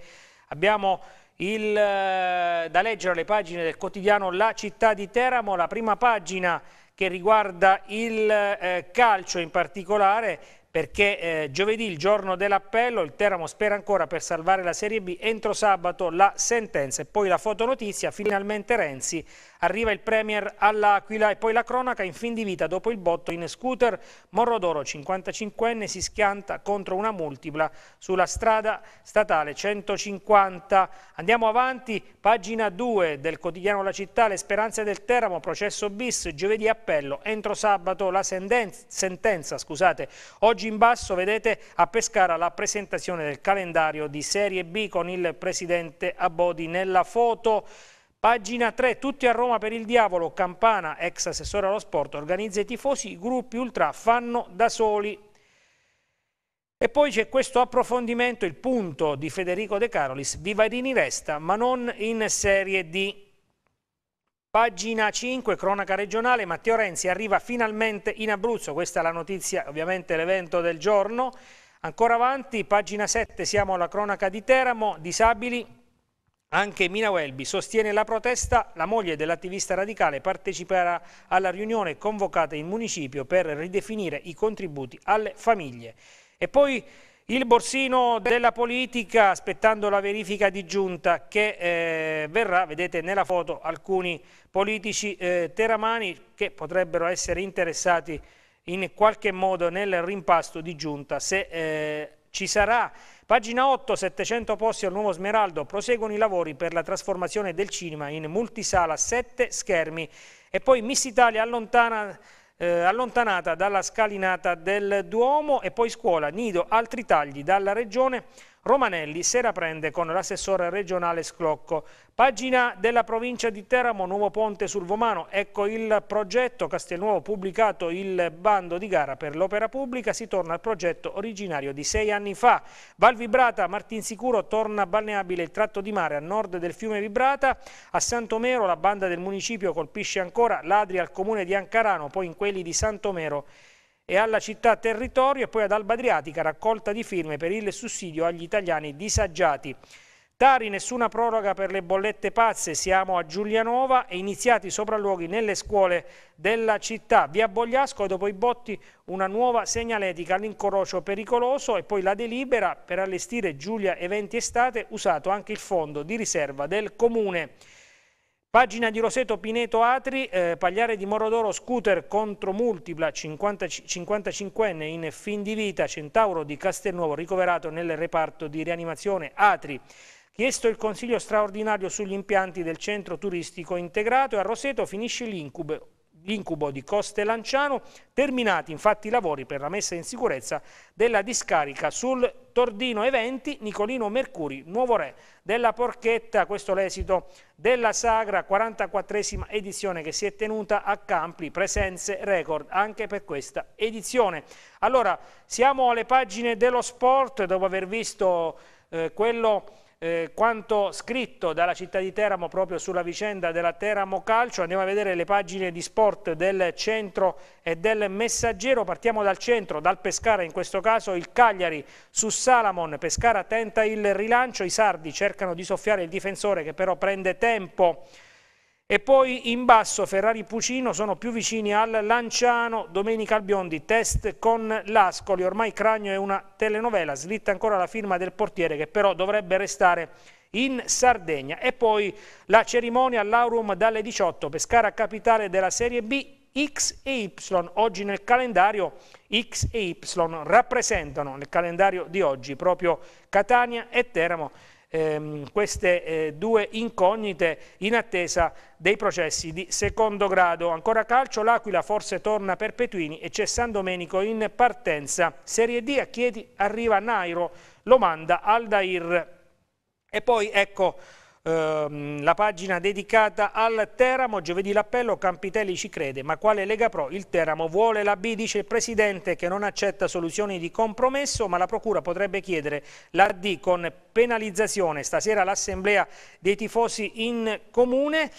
abbiamo il, eh, da leggere le pagine del quotidiano La città di Teramo, la prima pagina che riguarda il eh, calcio in particolare perché eh, giovedì, il giorno dell'appello, il Teramo spera ancora per salvare la Serie B, entro sabato la sentenza e poi la fotonotizia, finalmente Renzi Arriva il Premier all'Aquila e poi la cronaca in fin di vita dopo il botto in scooter. Morrodoro, 55enne, si schianta contro una multipla sulla strada statale 150. Andiamo avanti, pagina 2 del quotidiano La Città, le speranze del Teramo, processo bis, giovedì appello, entro sabato la sentenza, scusate. Oggi in basso vedete a Pescara la presentazione del calendario di Serie B con il presidente Abodi nella foto. Pagina 3, tutti a Roma per il diavolo, Campana, ex assessore allo sport, organizza i tifosi, i gruppi ultra fanno da soli. E poi c'è questo approfondimento, il punto di Federico De Carolis, Vivarini resta, ma non in Serie D. Pagina 5, cronaca regionale, Matteo Renzi arriva finalmente in Abruzzo, questa è la notizia, ovviamente l'evento del giorno. Ancora avanti, pagina 7, siamo alla cronaca di Teramo, disabili, anche Mina Welby sostiene la protesta, la moglie dell'attivista radicale parteciperà alla riunione convocata in municipio per ridefinire i contributi alle famiglie. E poi il borsino della politica aspettando la verifica di giunta che eh, verrà, vedete nella foto alcuni politici eh, teramani che potrebbero essere interessati in qualche modo nel rimpasto di giunta se eh, ci sarà. Pagina 8, 700 posti al nuovo Smeraldo, proseguono i lavori per la trasformazione del cinema in multisala, 7 schermi. E poi Miss Italia allontana, eh, allontanata dalla scalinata del Duomo e poi scuola, nido, altri tagli dalla regione. Romanelli sera prende con l'assessore regionale Sclocco. Pagina della provincia di Teramo, nuovo ponte sul Vomano. Ecco il progetto Castelnuovo pubblicato il bando di gara per l'opera pubblica. Si torna al progetto originario di sei anni fa. Val Vibrata, Martinsicuro torna balneabile il tratto di mare a nord del fiume Vibrata. A Santomero la banda del municipio colpisce ancora ladri al comune di Ancarano, poi in quelli di Santomero e alla città territorio e poi ad Alba Adriatica raccolta di firme per il sussidio agli italiani disagiati. Tari, nessuna proroga per le bollette pazze, siamo a Giulianova e iniziati sopralluoghi nelle scuole della città. Via Bogliasco dopo i botti una nuova segnaletica all'incrocio pericoloso e poi la delibera per allestire Giulia eventi estate usato anche il fondo di riserva del comune. Pagina di Roseto Pineto Atri, eh, Pagliare di Morodoro, scooter contro multipla, 55enne in fin di vita, Centauro di Castelnuovo ricoverato nel reparto di rianimazione Atri. Chiesto il consiglio straordinario sugli impianti del centro turistico integrato e a Roseto finisce l'incubo, l'incubo di Coste Lanciano, terminati infatti i lavori per la messa in sicurezza della discarica sul Tordino Eventi, Nicolino Mercuri, nuovo re della Porchetta, questo l'esito della sagra 44esima edizione che si è tenuta a Campli, presenze record anche per questa edizione. Allora, siamo alle pagine dello sport, dopo aver visto eh, quello eh, quanto scritto dalla città di Teramo proprio sulla vicenda della Teramo Calcio. Andiamo a vedere le pagine di sport del centro e del messaggero. Partiamo dal centro, dal Pescara in questo caso, il Cagliari su Salamon. Pescara tenta il rilancio, i sardi cercano di soffiare il difensore che però prende tempo. E poi in basso Ferrari Pucino sono più vicini al Lanciano, Domenica Albiondi, test con l'Ascoli, ormai Cragno è una telenovela, slitta ancora la firma del portiere che però dovrebbe restare in Sardegna. E poi la cerimonia all'Aurum dalle 18, Pescara capitale della Serie B, X e Y. Oggi nel calendario X e Y rappresentano nel calendario di oggi proprio Catania e Teramo ehm, queste eh, due incognite in attesa dei processi di secondo grado. Ancora calcio, l'Aquila forse torna per Petuini e c'è San Domenico in partenza. Serie D a Chieti arriva Nairo, lo manda Aldair. E poi ecco ehm, la pagina dedicata al Teramo, giovedì l'appello Campitelli ci crede, ma quale Lega Pro? Il Teramo vuole la B, dice il Presidente che non accetta soluzioni di compromesso, ma la Procura potrebbe chiedere la D con penalizzazione. Stasera l'Assemblea dei tifosi in Comune.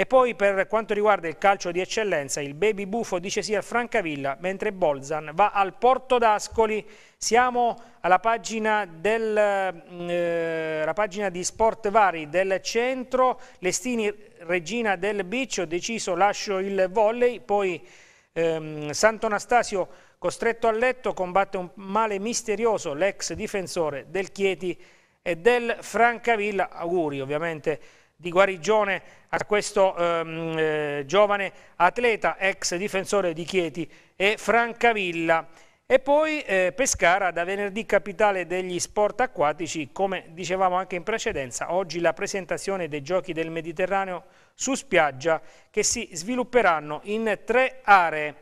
E poi per quanto riguarda il calcio di eccellenza, il baby bufo dice sì al Francavilla, mentre Bolzan va al Porto d'Ascoli. Siamo alla pagina, del, mm, eh, pagina di Sport Vari del centro, Lestini Regina del Beach, ho deciso lascio il volley, poi ehm, Santonastasio costretto a letto combatte un male misterioso, l'ex difensore del Chieti e del Francavilla, auguri ovviamente di guarigione a questo ehm, eh, giovane atleta, ex difensore di Chieti e Francavilla. E poi eh, Pescara, da venerdì capitale degli sport acquatici, come dicevamo anche in precedenza, oggi la presentazione dei giochi del Mediterraneo su spiaggia che si svilupperanno in tre aree.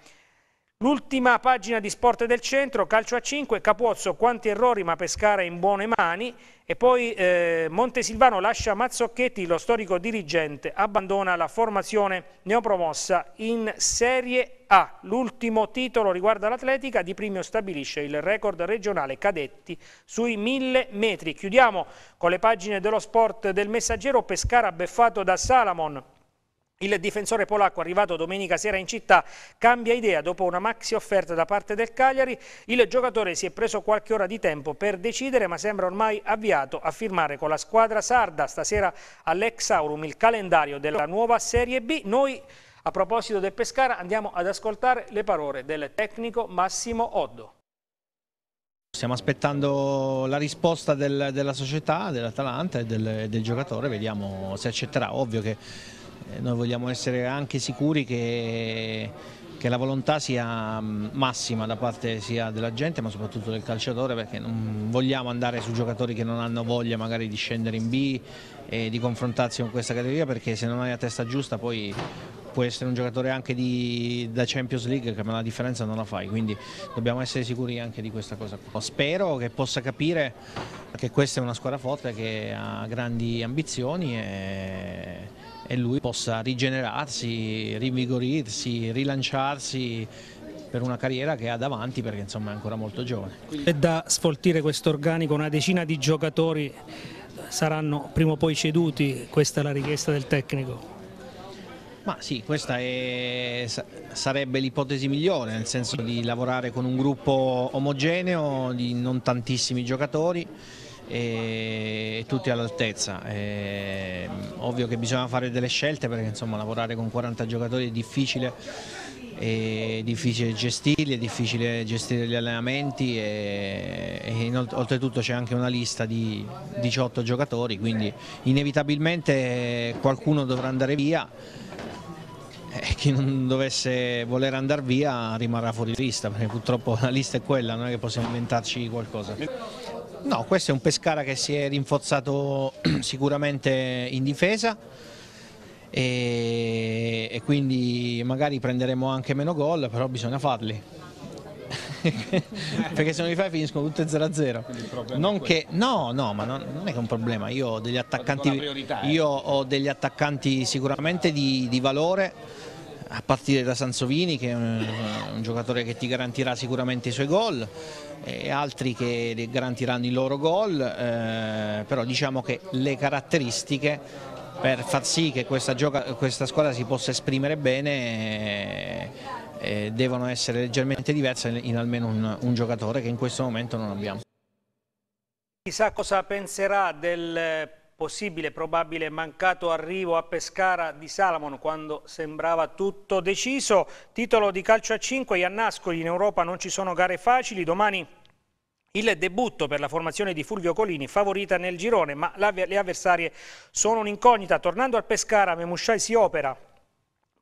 L'ultima pagina di Sport del Centro, calcio a 5, Capuozzo quanti errori ma Pescara in buone mani e poi eh, Montesilvano lascia Mazzocchetti, lo storico dirigente, abbandona la formazione neopromossa in Serie A. L'ultimo titolo riguarda l'Atletica, Di Primio stabilisce il record regionale cadetti sui 1000 metri. Chiudiamo con le pagine dello sport del messaggero, Pescara beffato da Salamon. Il difensore polacco arrivato domenica sera in città cambia idea dopo una maxi offerta da parte del Cagliari. Il giocatore si è preso qualche ora di tempo per decidere ma sembra ormai avviato a firmare con la squadra sarda stasera all'Ex Aurum il calendario della nuova Serie B. Noi a proposito del Pescara andiamo ad ascoltare le parole del tecnico Massimo Oddo. Stiamo aspettando la risposta del, della società, dell'Atalanta e del, del giocatore, vediamo se accetterà. Ovvio che eh, noi vogliamo essere anche sicuri che, che la volontà sia mm, massima da parte sia della gente ma soprattutto del calciatore perché non vogliamo andare su giocatori che non hanno voglia magari di scendere in B e di confrontarsi con questa categoria perché se non hai la testa giusta poi può essere un giocatore anche di, da Champions League ma la differenza non la fai, quindi dobbiamo essere sicuri anche di questa cosa. Spero che possa capire che questa è una squadra forte che ha grandi ambizioni e e lui possa rigenerarsi, rinvigorirsi, rilanciarsi per una carriera che ha davanti perché insomma è ancora molto giovane. È da sfoltire questo organico, una decina di giocatori saranno prima o poi ceduti, questa è la richiesta del tecnico. Ma sì, questa è, sarebbe l'ipotesi migliore, nel senso di lavorare con un gruppo omogeneo di non tantissimi giocatori e tutti all'altezza. Mm, ovvio che bisogna fare delle scelte perché insomma, lavorare con 40 giocatori è difficile, è difficile gestirli, è difficile gestire gli allenamenti e, e oltretutto c'è anche una lista di 18 giocatori, quindi inevitabilmente qualcuno dovrà andare via eh, chi non dovesse voler andare via rimarrà fuori lista, perché purtroppo la lista è quella, non è che possiamo inventarci qualcosa. No, questo è un Pescara che si è rinforzato sicuramente in difesa e, e quindi magari prenderemo anche meno gol, però bisogna farli. perché se non li fai finiscono tutte 0-0 non che no no ma non, non, è che è un problema io ho degli attaccanti, eh. io ho degli attaccanti sicuramente di, di valore a partire da Sansovini che è un, un, giocatore che ti garantirà sicuramente i suoi gol e altri che garantiranno i loro gol, eh, però diciamo che le caratteristiche per far sì che questa, gioca, questa squadra si possa esprimere bene eh, eh, devono essere leggermente diverse in almeno un, un giocatore che in questo momento non abbiamo. Chissà cosa penserà del possibile, probabile mancato arrivo a Pescara di Salamon quando sembrava tutto deciso. Titolo di calcio a 5, Iannascoli, in Europa non ci sono gare facili, domani il debutto per la formazione di Fulvio Colini, favorita nel girone, ma le avversarie sono un'incognita. Tornando al Pescara, Memusciai si opera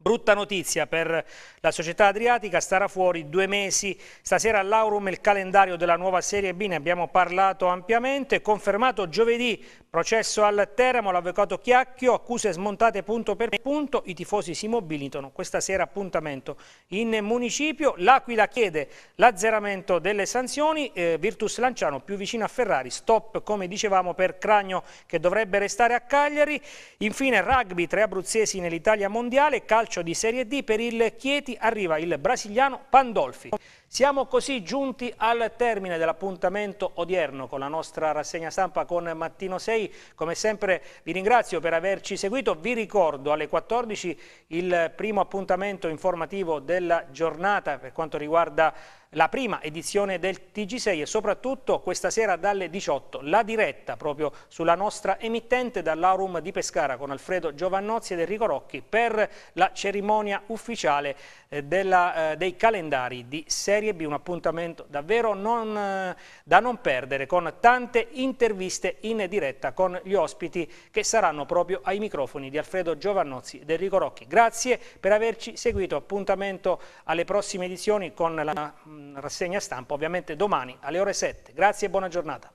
Brutta notizia per la società adriatica, starà fuori due mesi. Stasera all'Aurum il calendario della nuova Serie B, ne abbiamo parlato ampiamente. Confermato giovedì processo al Teramo, l'avvocato Chiacchio, accuse smontate punto per punto. I tifosi si mobilitano. Questa sera appuntamento in municipio. L'Aquila chiede l'azzeramento delle sanzioni. Eh, Virtus Lanciano più vicino a Ferrari. Stop, come dicevamo, per Cragno che dovrebbe restare a Cagliari. Infine rugby, tre abruzzesi nell'Italia mondiale. Calcio calcio di Serie D per il Chieti arriva il brasiliano Pandolfi. Siamo così giunti al termine dell'appuntamento odierno con la nostra rassegna stampa con Mattino 6. Come sempre vi ringrazio per averci seguito. Vi ricordo alle 14 il primo appuntamento informativo della giornata per quanto riguarda la prima edizione del TG6 e soprattutto questa sera dalle 18 la diretta proprio sulla nostra emittente dall'Aurum di Pescara con Alfredo Giovannozzi ed Enrico Rocchi per la cerimonia ufficiale eh, della, eh, dei calendari di serie Serie B, un appuntamento davvero non, eh, da non perdere con tante interviste in diretta con gli ospiti che saranno proprio ai microfoni di Alfredo Giovannozzi ed Enrico Rocchi. Grazie per averci seguito, appuntamento alle prossime edizioni con la mm, rassegna stampa, ovviamente domani alle ore 7. Grazie e buona giornata.